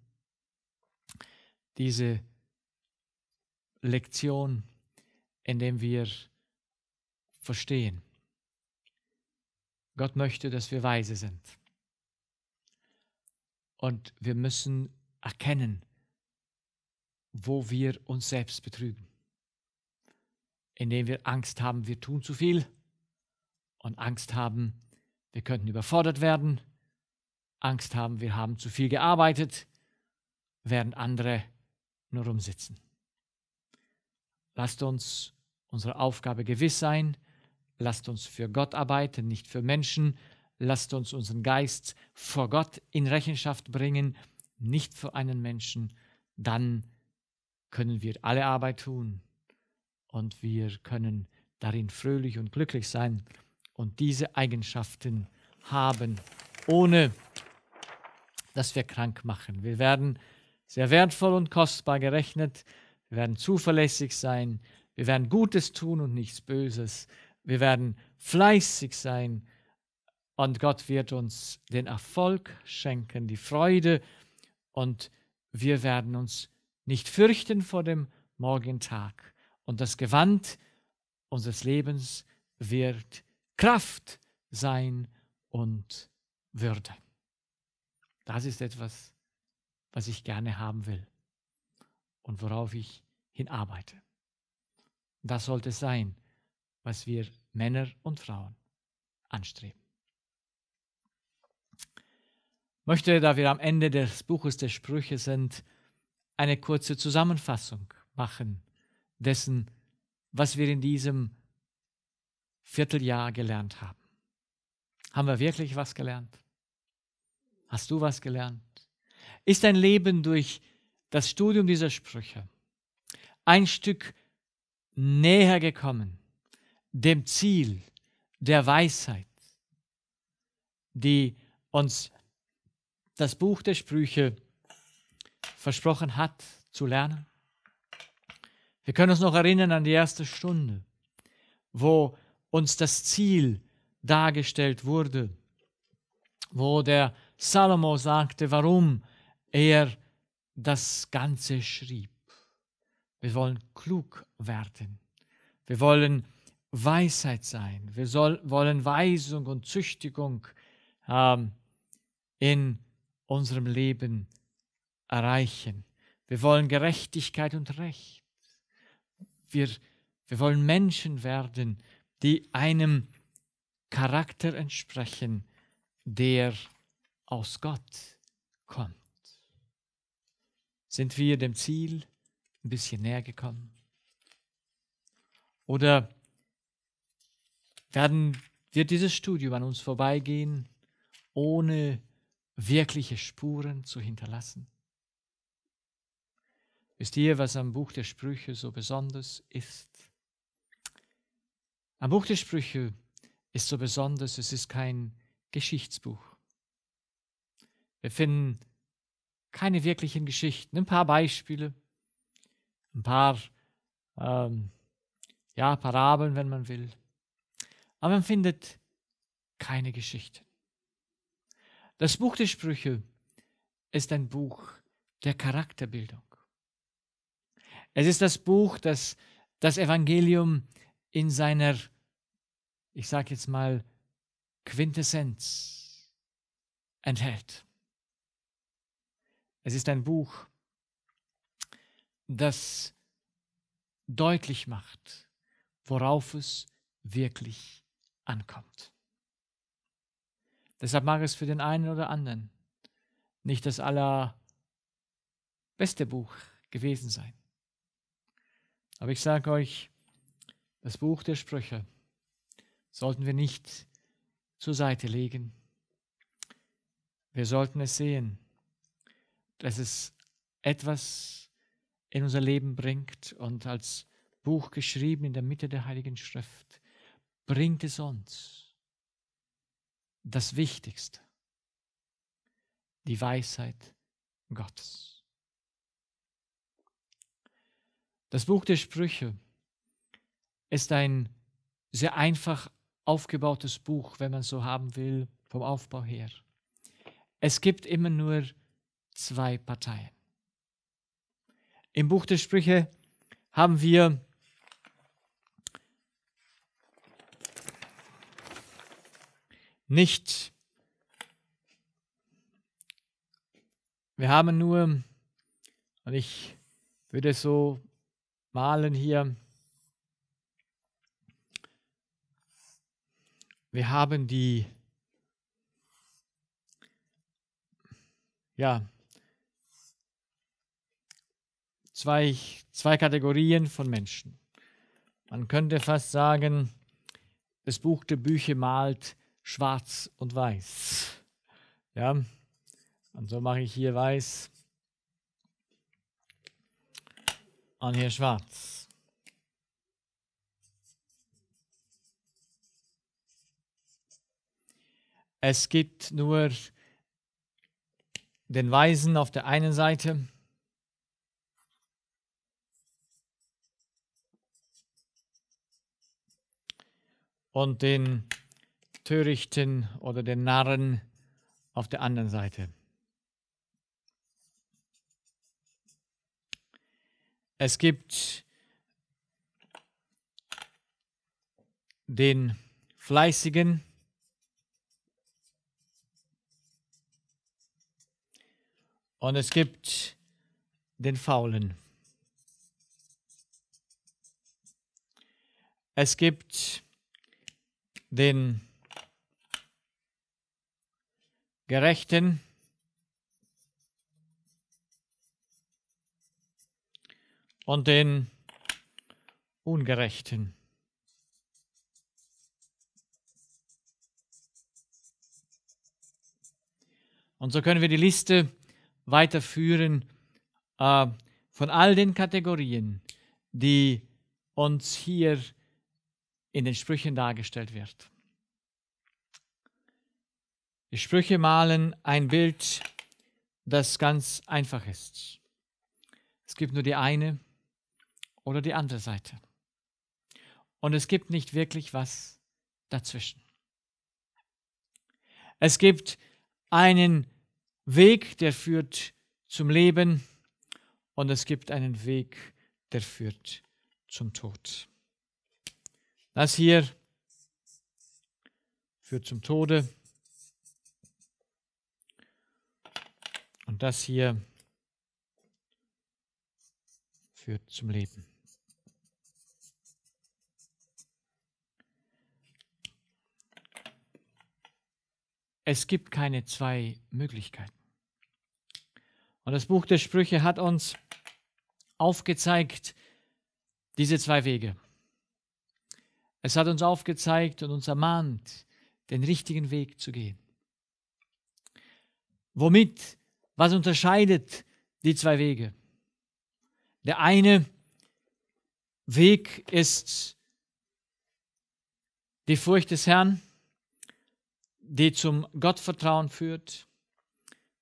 diese Lektion, indem wir verstehen, Gott möchte, dass wir weise sind. Und wir müssen erkennen, wo wir uns selbst betrügen, indem wir Angst haben, wir tun zu viel und Angst haben, wir könnten überfordert werden, Angst haben, wir haben zu viel gearbeitet, während andere nur rumsitzen. Lasst uns unsere Aufgabe gewiss sein, lasst uns für Gott arbeiten, nicht für Menschen, lasst uns unseren Geist vor Gott in Rechenschaft bringen, nicht für einen Menschen, dann können wir alle Arbeit tun und wir können darin fröhlich und glücklich sein und diese Eigenschaften haben, ohne dass wir krank machen. Wir werden sehr wertvoll und kostbar gerechnet, wir werden zuverlässig sein, wir werden Gutes tun und nichts Böses, wir werden fleißig sein, und Gott wird uns den Erfolg schenken, die Freude. Und wir werden uns nicht fürchten vor dem Morgentag. Und das Gewand unseres Lebens wird Kraft sein und Würde. Das ist etwas, was ich gerne haben will und worauf ich hinarbeite. Das sollte sein, was wir Männer und Frauen anstreben möchte, da wir am Ende des Buches der Sprüche sind, eine kurze Zusammenfassung machen dessen, was wir in diesem Vierteljahr gelernt haben. Haben wir wirklich was gelernt? Hast du was gelernt? Ist dein Leben durch das Studium dieser Sprüche ein Stück näher gekommen dem Ziel der Weisheit, die uns das Buch der Sprüche versprochen hat zu lernen. Wir können uns noch erinnern an die erste Stunde, wo uns das Ziel dargestellt wurde, wo der Salomo sagte, warum er das Ganze schrieb. Wir wollen klug werden. Wir wollen Weisheit sein. Wir soll, wollen Weisung und Züchtigung ähm, in unserem Leben erreichen. Wir wollen Gerechtigkeit und Recht. Wir, wir wollen Menschen werden, die einem Charakter entsprechen, der aus Gott kommt. Sind wir dem Ziel ein bisschen näher gekommen? Oder werden, wird dieses Studium an uns vorbeigehen, ohne wirkliche Spuren zu hinterlassen. Wisst ihr, was am Buch der Sprüche so besonders ist? Am Buch der Sprüche ist so besonders, es ist kein Geschichtsbuch. Wir finden keine wirklichen Geschichten, ein paar Beispiele, ein paar ähm, ja, Parabeln, wenn man will. Aber man findet keine Geschichten. Das Buch der Sprüche ist ein Buch der Charakterbildung. Es ist das Buch, das das Evangelium in seiner, ich sage jetzt mal, Quintessenz enthält. Es ist ein Buch, das deutlich macht, worauf es wirklich ankommt. Deshalb mag es für den einen oder anderen nicht das allerbeste Buch gewesen sein. Aber ich sage euch, das Buch der Sprüche sollten wir nicht zur Seite legen. Wir sollten es sehen, dass es etwas in unser Leben bringt und als Buch geschrieben in der Mitte der Heiligen Schrift bringt es uns das Wichtigste, die Weisheit Gottes. Das Buch der Sprüche ist ein sehr einfach aufgebautes Buch, wenn man so haben will, vom Aufbau her. Es gibt immer nur zwei Parteien. Im Buch der Sprüche haben wir nicht. Wir haben nur, und ich würde es so malen hier, wir haben die, ja, zwei, zwei Kategorien von Menschen. Man könnte fast sagen, das Buch der Bücher malt schwarz und weiß. Ja, und so mache ich hier weiß und hier schwarz. Es gibt nur den Weisen auf der einen Seite und den Törichten oder den Narren auf der anderen Seite. Es gibt den Fleißigen und es gibt den Faulen. Es gibt den Gerechten und den Ungerechten. Und so können wir die Liste weiterführen äh, von all den Kategorien, die uns hier in den Sprüchen dargestellt wird. Die Sprüche malen ein Bild, das ganz einfach ist. Es gibt nur die eine oder die andere Seite. Und es gibt nicht wirklich was dazwischen. Es gibt einen Weg, der führt zum Leben und es gibt einen Weg, der führt zum Tod. Das hier führt zum Tode Und das hier führt zum Leben. Es gibt keine zwei Möglichkeiten. Und das Buch der Sprüche hat uns aufgezeigt, diese zwei Wege. Es hat uns aufgezeigt und uns ermahnt, den richtigen Weg zu gehen. Womit was unterscheidet die zwei Wege? Der eine Weg ist die Furcht des Herrn, die zum Gottvertrauen führt.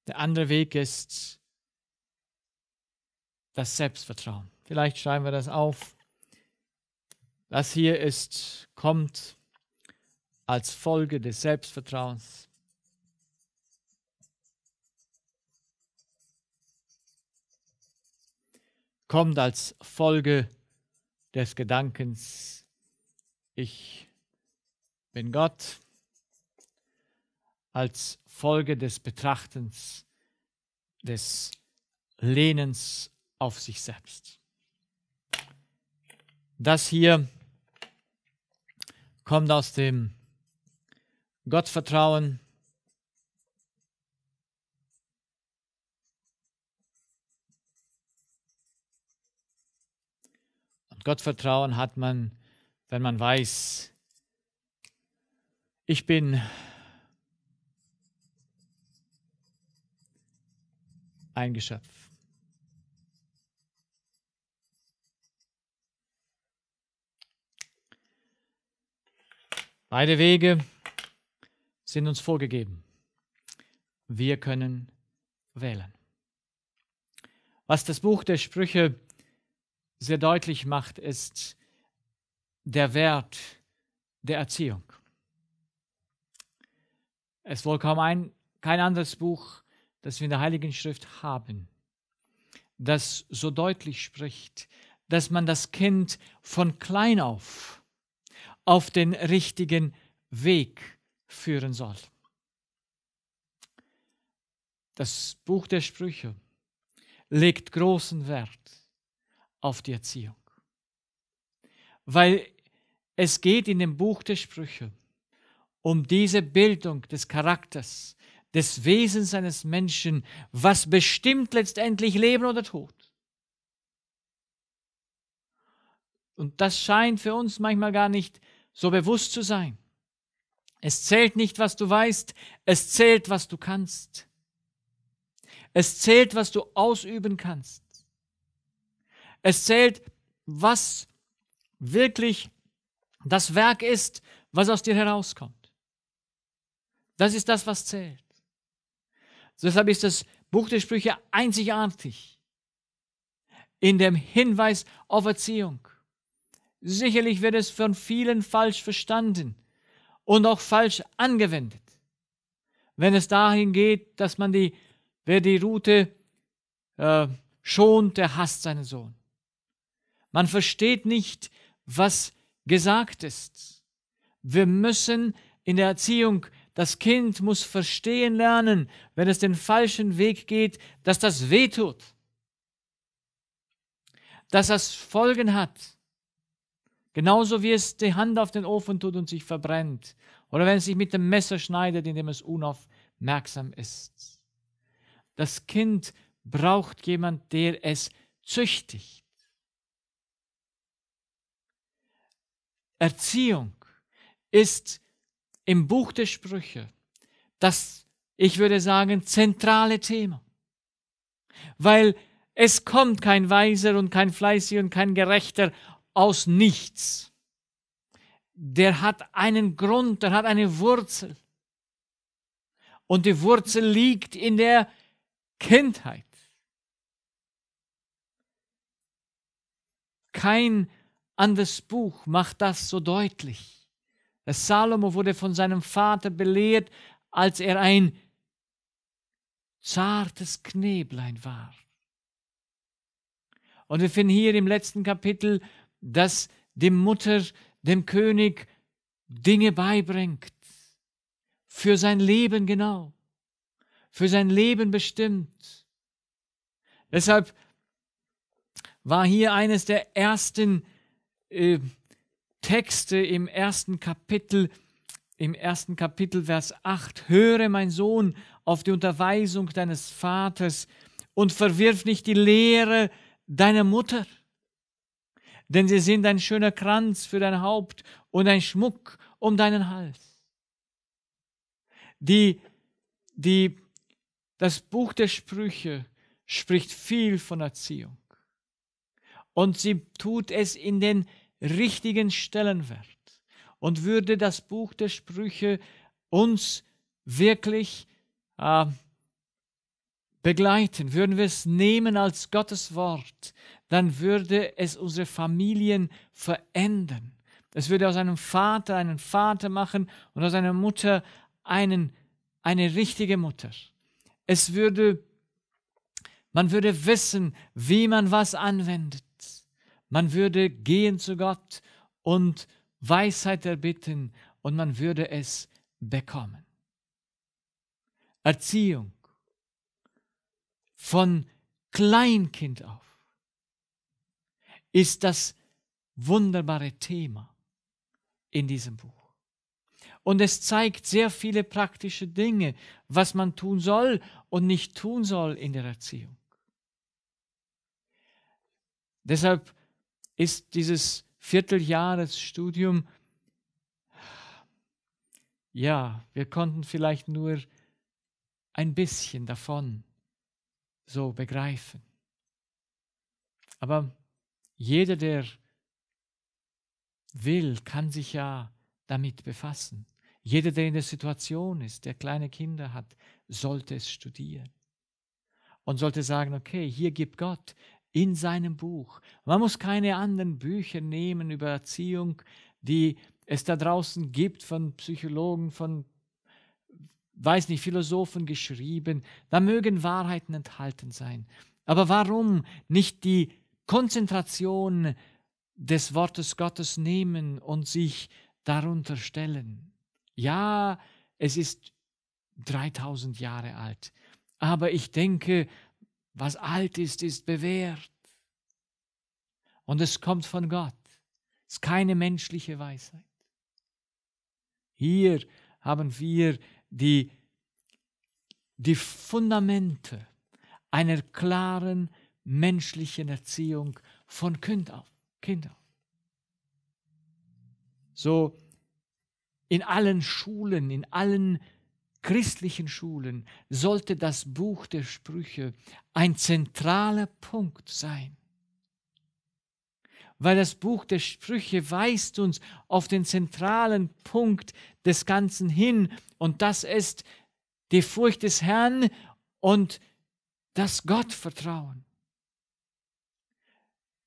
Der andere Weg ist das Selbstvertrauen. Vielleicht schreiben wir das auf. Das hier ist, kommt als Folge des Selbstvertrauens. kommt als Folge des Gedankens, ich bin Gott, als Folge des Betrachtens, des Lehnens auf sich selbst. Das hier kommt aus dem Gottvertrauen, Gottvertrauen hat man, wenn man weiß, ich bin ein Geschöpf. Beide Wege sind uns vorgegeben. Wir können wählen. Was das Buch der Sprüche sehr deutlich macht, ist der Wert der Erziehung. Es ist wohl kaum ein, kein anderes Buch, das wir in der Heiligen Schrift haben, das so deutlich spricht, dass man das Kind von klein auf auf den richtigen Weg führen soll. Das Buch der Sprüche legt großen Wert auf die Erziehung. Weil es geht in dem Buch der Sprüche um diese Bildung des Charakters, des Wesens eines Menschen, was bestimmt letztendlich Leben oder Tod. Und das scheint für uns manchmal gar nicht so bewusst zu sein. Es zählt nicht, was du weißt, es zählt, was du kannst. Es zählt, was du ausüben kannst. Es zählt, was wirklich das Werk ist, was aus dir herauskommt. Das ist das, was zählt. Deshalb ist das Buch der Sprüche einzigartig in dem Hinweis auf Erziehung. Sicherlich wird es von vielen falsch verstanden und auch falsch angewendet, wenn es dahin geht, dass man die, wer die Route äh, schont, der hasst seinen Sohn. Man versteht nicht, was gesagt ist. Wir müssen in der Erziehung das Kind muss verstehen lernen, wenn es den falschen Weg geht, dass das weh tut, dass das Folgen hat. Genauso wie es die Hand auf den Ofen tut und sich verbrennt. Oder wenn es sich mit dem Messer schneidet, indem es unaufmerksam ist. Das Kind braucht jemand, der es züchtigt. Erziehung ist im Buch der Sprüche das, ich würde sagen, zentrale Thema. Weil es kommt kein Weiser und kein Fleißiger und kein Gerechter aus nichts. Der hat einen Grund, der hat eine Wurzel. Und die Wurzel liegt in der Kindheit. Kein anderes Buch macht das so deutlich. Dass Salomo wurde von seinem Vater belehrt, als er ein zartes Kneblein war. Und wir finden hier im letzten Kapitel, dass die Mutter dem König Dinge beibringt. Für sein Leben genau. Für sein Leben bestimmt. Deshalb war hier eines der ersten äh, Texte im ersten Kapitel, im ersten Kapitel Vers 8, höre mein Sohn auf die Unterweisung deines Vaters und verwirf nicht die Lehre deiner Mutter, denn sie sind ein schöner Kranz für dein Haupt und ein Schmuck um deinen Hals. Die, die, das Buch der Sprüche spricht viel von Erziehung. Und sie tut es in den richtigen Stellenwert und würde das Buch der Sprüche uns wirklich äh, begleiten, würden wir es nehmen als Gottes Wort, dann würde es unsere Familien verändern. Es würde aus einem Vater einen Vater machen und aus einer Mutter einen, eine richtige Mutter. Es würde, man würde wissen, wie man was anwendet. Man würde gehen zu Gott und Weisheit erbitten und man würde es bekommen. Erziehung von Kleinkind auf ist das wunderbare Thema in diesem Buch. Und es zeigt sehr viele praktische Dinge, was man tun soll und nicht tun soll in der Erziehung. Deshalb ist dieses Vierteljahresstudium, ja, wir konnten vielleicht nur ein bisschen davon so begreifen. Aber jeder, der will, kann sich ja damit befassen. Jeder, der in der Situation ist, der kleine Kinder hat, sollte es studieren und sollte sagen, okay, hier gibt Gott in seinem Buch. Man muss keine anderen Bücher nehmen über Erziehung, die es da draußen gibt von Psychologen, von weiß nicht, Philosophen geschrieben. Da mögen Wahrheiten enthalten sein. Aber warum nicht die Konzentration des Wortes Gottes nehmen und sich darunter stellen? Ja, es ist 3000 Jahre alt. Aber ich denke, was alt ist, ist bewährt. Und es kommt von Gott. Es ist keine menschliche Weisheit. Hier haben wir die, die Fundamente einer klaren menschlichen Erziehung von Kind auf. Kind auf. So in allen Schulen, in allen christlichen Schulen sollte das Buch der Sprüche ein zentraler Punkt sein. Weil das Buch der Sprüche weist uns auf den zentralen Punkt des Ganzen hin und das ist die Furcht des Herrn und das Gottvertrauen.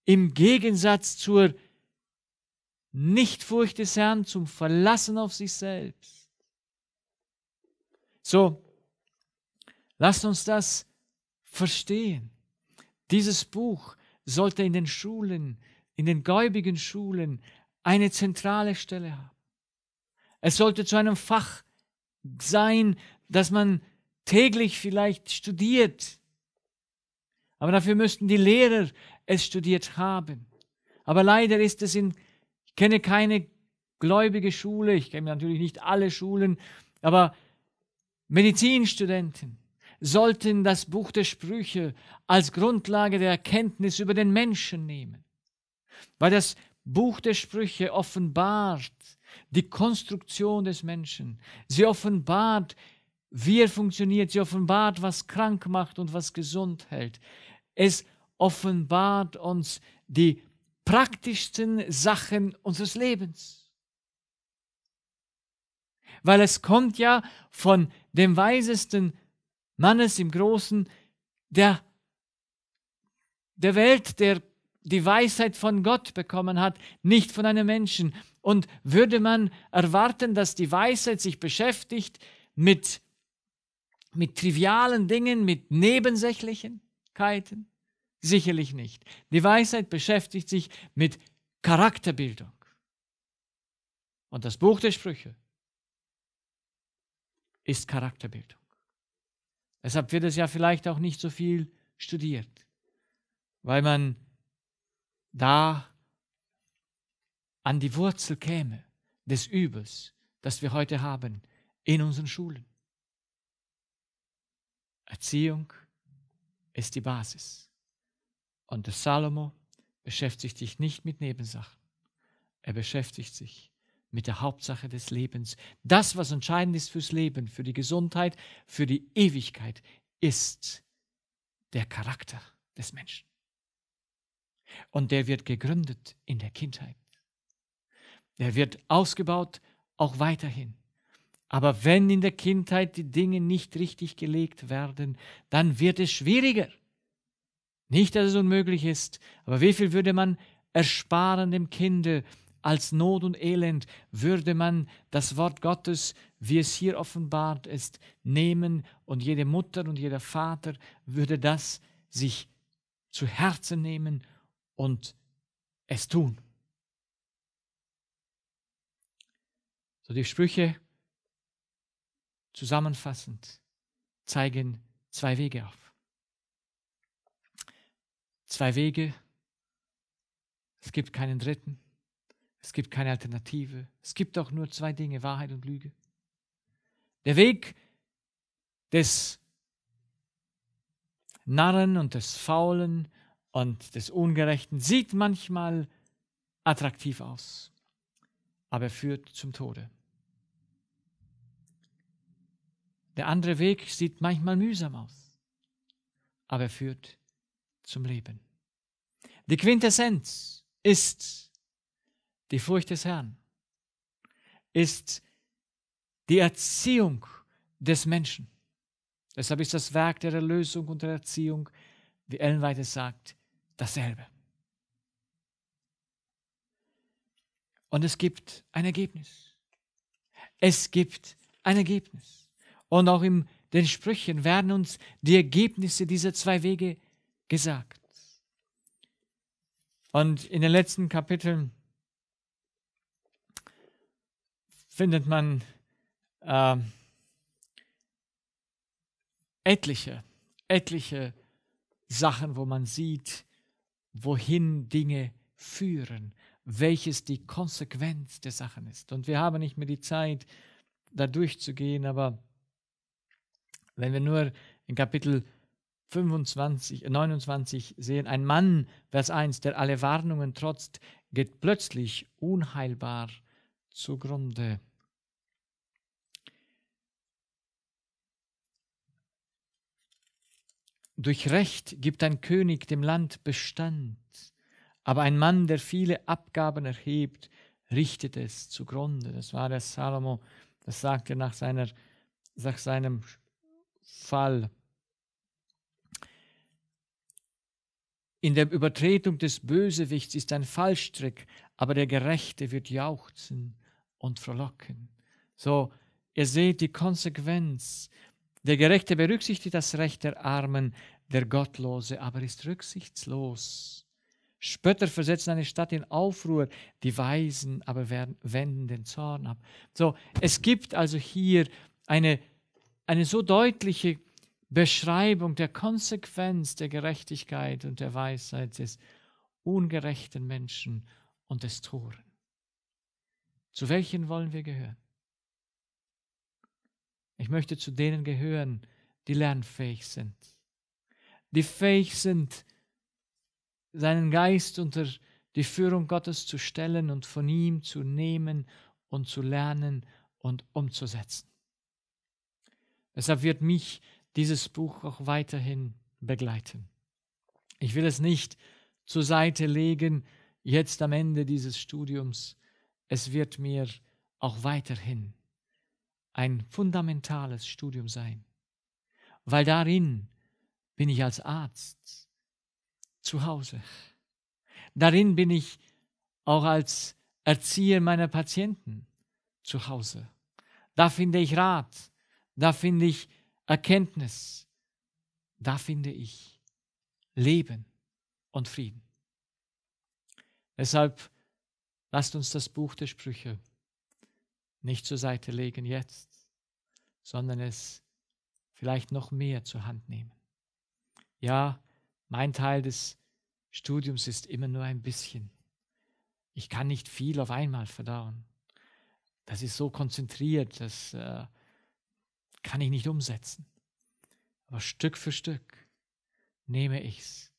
Im Gegensatz zur Nichtfurcht des Herrn, zum Verlassen auf sich selbst so, lasst uns das verstehen. Dieses Buch sollte in den Schulen, in den gläubigen Schulen eine zentrale Stelle haben. Es sollte zu einem Fach sein, das man täglich vielleicht studiert. Aber dafür müssten die Lehrer es studiert haben. Aber leider ist es in, ich kenne keine gläubige Schule, ich kenne natürlich nicht alle Schulen, aber Medizinstudenten sollten das Buch der Sprüche als Grundlage der Erkenntnis über den Menschen nehmen, weil das Buch der Sprüche offenbart die Konstruktion des Menschen. Sie offenbart, wie er funktioniert. Sie offenbart, was krank macht und was gesund hält. Es offenbart uns die praktischsten Sachen unseres Lebens. Weil es kommt ja von dem weisesten Mannes im Großen der, der Welt, der die Weisheit von Gott bekommen hat, nicht von einem Menschen. Und würde man erwarten, dass die Weisheit sich beschäftigt mit, mit trivialen Dingen, mit Nebensächlichkeiten? Sicherlich nicht. Die Weisheit beschäftigt sich mit Charakterbildung. Und das Buch der Sprüche ist Charakterbildung. Deshalb wird es ja vielleicht auch nicht so viel studiert, weil man da an die Wurzel käme des Übels, das wir heute haben in unseren Schulen. Erziehung ist die Basis. Und der Salomo beschäftigt sich nicht mit Nebensachen. Er beschäftigt sich mit mit der Hauptsache des Lebens. Das, was entscheidend ist fürs Leben, für die Gesundheit, für die Ewigkeit, ist der Charakter des Menschen. Und der wird gegründet in der Kindheit. Der wird ausgebaut auch weiterhin. Aber wenn in der Kindheit die Dinge nicht richtig gelegt werden, dann wird es schwieriger. Nicht, dass es unmöglich ist, aber wie viel würde man ersparen dem Kinde, als Not und Elend würde man das Wort Gottes, wie es hier offenbart ist, nehmen und jede Mutter und jeder Vater würde das sich zu Herzen nehmen und es tun. So die Sprüche zusammenfassend zeigen zwei Wege auf. Zwei Wege, es gibt keinen dritten. Es gibt keine Alternative. Es gibt auch nur zwei Dinge, Wahrheit und Lüge. Der Weg des Narren und des Faulen und des Ungerechten sieht manchmal attraktiv aus, aber führt zum Tode. Der andere Weg sieht manchmal mühsam aus, aber führt zum Leben. Die Quintessenz ist, die Furcht des Herrn ist die Erziehung des Menschen. Deshalb ist das Werk der Erlösung und der Erziehung, wie Ellen White es sagt, dasselbe. Und es gibt ein Ergebnis. Es gibt ein Ergebnis. Und auch in den Sprüchen werden uns die Ergebnisse dieser zwei Wege gesagt. Und in den letzten Kapiteln findet man äh, etliche, etliche Sachen, wo man sieht, wohin Dinge führen, welches die Konsequenz der Sachen ist. Und wir haben nicht mehr die Zeit, da durchzugehen, aber wenn wir nur in Kapitel 25, 29 sehen, ein Mann, Vers 1, der alle Warnungen trotzt, geht plötzlich unheilbar zugrunde. Durch Recht gibt ein König dem Land Bestand, aber ein Mann, der viele Abgaben erhebt, richtet es zugrunde. Das war der Salomo, das sagte nach, seiner, nach seinem Fall. In der Übertretung des Bösewichts ist ein Fallstrick, aber der Gerechte wird jauchzen und frohlocken. So, ihr seht die Konsequenz. Der Gerechte berücksichtigt das Recht der Armen, der Gottlose aber ist rücksichtslos. Spötter versetzen eine Stadt in Aufruhr, die Weisen aber werden, wenden den Zorn ab. So, es gibt also hier eine, eine so deutliche Beschreibung der Konsequenz der Gerechtigkeit und der Weisheit des ungerechten Menschen und des Toren. Zu welchen wollen wir gehören? Ich möchte zu denen gehören, die lernfähig sind, die fähig sind, seinen Geist unter die Führung Gottes zu stellen und von ihm zu nehmen und zu lernen und umzusetzen. Deshalb wird mich dieses Buch auch weiterhin begleiten. Ich will es nicht zur Seite legen, jetzt am Ende dieses Studiums. Es wird mir auch weiterhin ein fundamentales Studium sein, weil darin bin ich als Arzt zu Hause. Darin bin ich auch als Erzieher meiner Patienten zu Hause. Da finde ich Rat, da finde ich Erkenntnis, da finde ich Leben und Frieden. Deshalb lasst uns das Buch der Sprüche nicht zur Seite legen jetzt, sondern es vielleicht noch mehr zur Hand nehmen. Ja, mein Teil des Studiums ist immer nur ein bisschen. Ich kann nicht viel auf einmal verdauen. Das ist so konzentriert, das äh, kann ich nicht umsetzen. Aber Stück für Stück nehme ich's.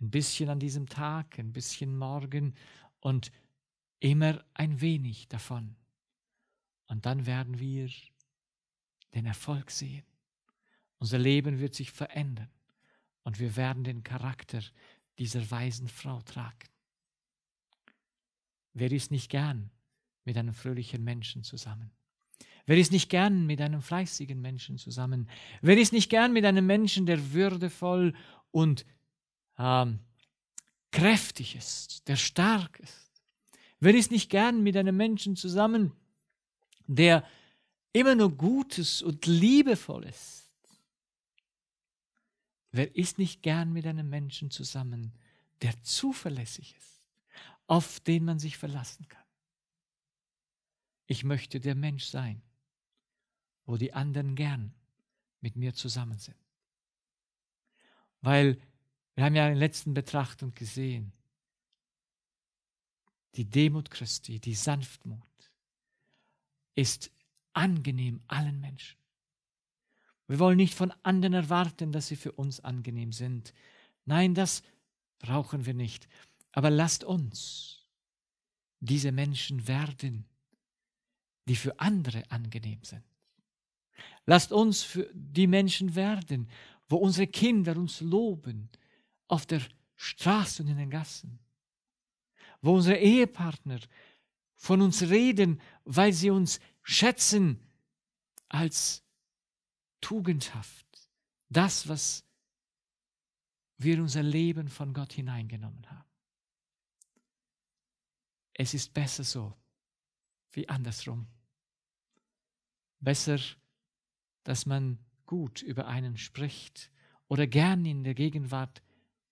Ein bisschen an diesem Tag, ein bisschen morgen und immer ein wenig davon. Und dann werden wir den Erfolg sehen. Unser Leben wird sich verändern und wir werden den Charakter dieser weisen Frau tragen. Wer ist nicht gern mit einem fröhlichen Menschen zusammen? Wer ist nicht gern mit einem fleißigen Menschen zusammen? Wer ist nicht gern mit einem Menschen, der würdevoll und ähm, kräftig ist, der stark ist? Wer ist nicht gern mit einem Menschen zusammen, der immer nur Gutes und liebevoll ist. Wer ist nicht gern mit einem Menschen zusammen, der zuverlässig ist, auf den man sich verlassen kann? Ich möchte der Mensch sein, wo die anderen gern mit mir zusammen sind. Weil wir haben ja in der letzten Betrachtung gesehen, die Demut Christi, die Sanftmut, ist angenehm allen Menschen. Wir wollen nicht von anderen erwarten, dass sie für uns angenehm sind. Nein, das brauchen wir nicht. Aber lasst uns diese Menschen werden, die für andere angenehm sind. Lasst uns für die Menschen werden, wo unsere Kinder uns loben, auf der Straße und in den Gassen, wo unsere Ehepartner von uns reden, weil sie uns schätzen als tugendhaft. Das, was wir in unser Leben von Gott hineingenommen haben. Es ist besser so wie andersrum. Besser, dass man gut über einen spricht oder gern in der Gegenwart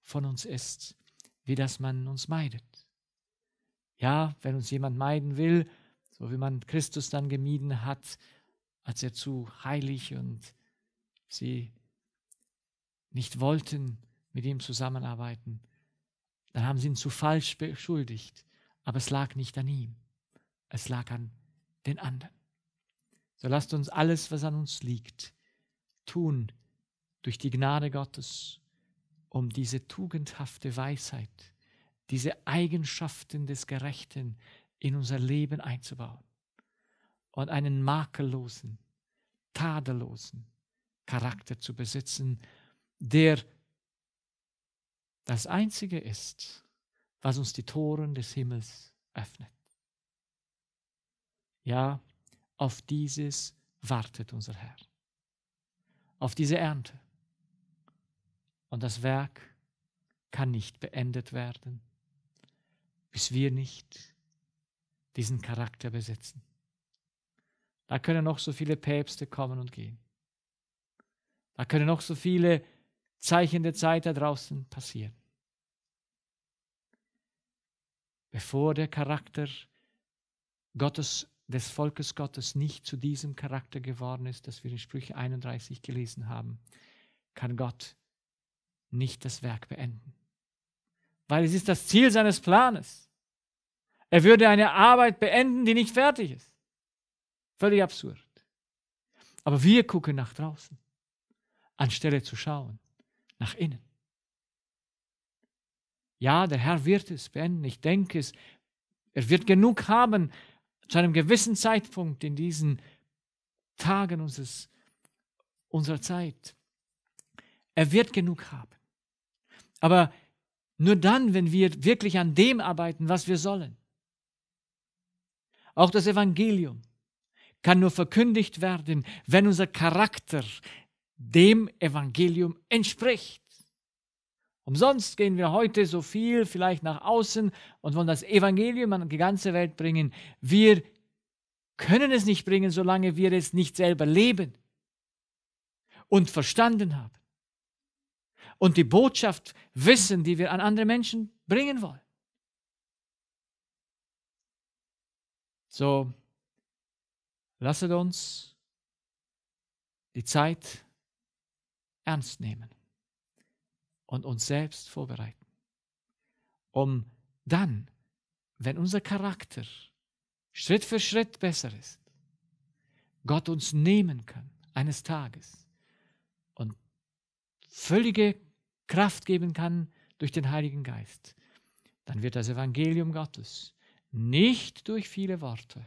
von uns ist, wie dass man uns meidet. Ja, wenn uns jemand meiden will, so wie man Christus dann gemieden hat, als er zu heilig und sie nicht wollten mit ihm zusammenarbeiten, dann haben sie ihn zu falsch beschuldigt. Aber es lag nicht an ihm, es lag an den anderen. So lasst uns alles, was an uns liegt, tun durch die Gnade Gottes, um diese tugendhafte Weisheit zu diese Eigenschaften des Gerechten in unser Leben einzubauen und einen makellosen, tadellosen Charakter zu besitzen, der das Einzige ist, was uns die Toren des Himmels öffnet. Ja, auf dieses wartet unser Herr, auf diese Ernte. Und das Werk kann nicht beendet werden, bis wir nicht diesen Charakter besitzen. Da können noch so viele Päpste kommen und gehen. Da können noch so viele Zeichen der Zeit da draußen passieren. Bevor der Charakter Gottes, des Volkes Gottes nicht zu diesem Charakter geworden ist, das wir in Sprüche 31 gelesen haben, kann Gott nicht das Werk beenden weil es ist das Ziel seines Planes. Er würde eine Arbeit beenden, die nicht fertig ist. Völlig absurd. Aber wir gucken nach draußen, anstelle zu schauen, nach innen. Ja, der Herr wird es beenden, ich denke es. Er wird genug haben zu einem gewissen Zeitpunkt in diesen Tagen unseres, unserer Zeit. Er wird genug haben. Aber nur dann, wenn wir wirklich an dem arbeiten, was wir sollen. Auch das Evangelium kann nur verkündigt werden, wenn unser Charakter dem Evangelium entspricht. Umsonst gehen wir heute so viel vielleicht nach außen und wollen das Evangelium an die ganze Welt bringen. Wir können es nicht bringen, solange wir es nicht selber leben und verstanden haben und die Botschaft wissen, die wir an andere Menschen bringen wollen. So, lasset uns die Zeit ernst nehmen und uns selbst vorbereiten, um dann, wenn unser Charakter Schritt für Schritt besser ist, Gott uns nehmen kann eines Tages und völlige Kraft geben kann durch den Heiligen Geist, dann wird das Evangelium Gottes nicht durch viele Worte,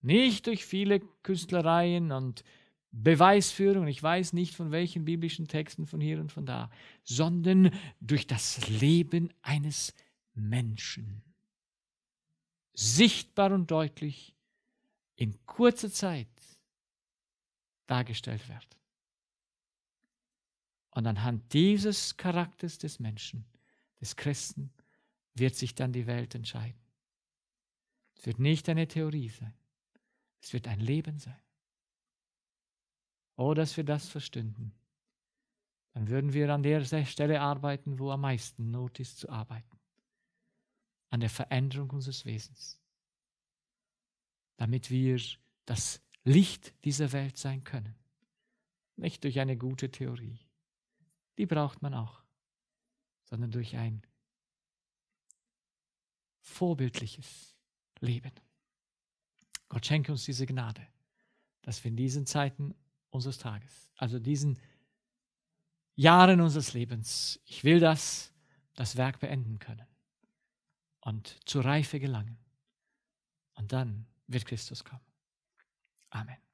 nicht durch viele Künstlereien und Beweisführung, ich weiß nicht von welchen biblischen Texten von hier und von da, sondern durch das Leben eines Menschen. Sichtbar und deutlich in kurzer Zeit dargestellt werden. Und anhand dieses Charakters des Menschen, des Christen, wird sich dann die Welt entscheiden. Es wird nicht eine Theorie sein. Es wird ein Leben sein. Oh, dass wir das verstünden. Dann würden wir an der Stelle arbeiten, wo am meisten Not ist zu arbeiten. An der Veränderung unseres Wesens. Damit wir das Licht dieser Welt sein können. Nicht durch eine gute Theorie, die braucht man auch, sondern durch ein vorbildliches Leben. Gott schenke uns diese Gnade, dass wir in diesen Zeiten unseres Tages, also diesen Jahren unseres Lebens, ich will das, das Werk beenden können und zur Reife gelangen. Und dann wird Christus kommen. Amen.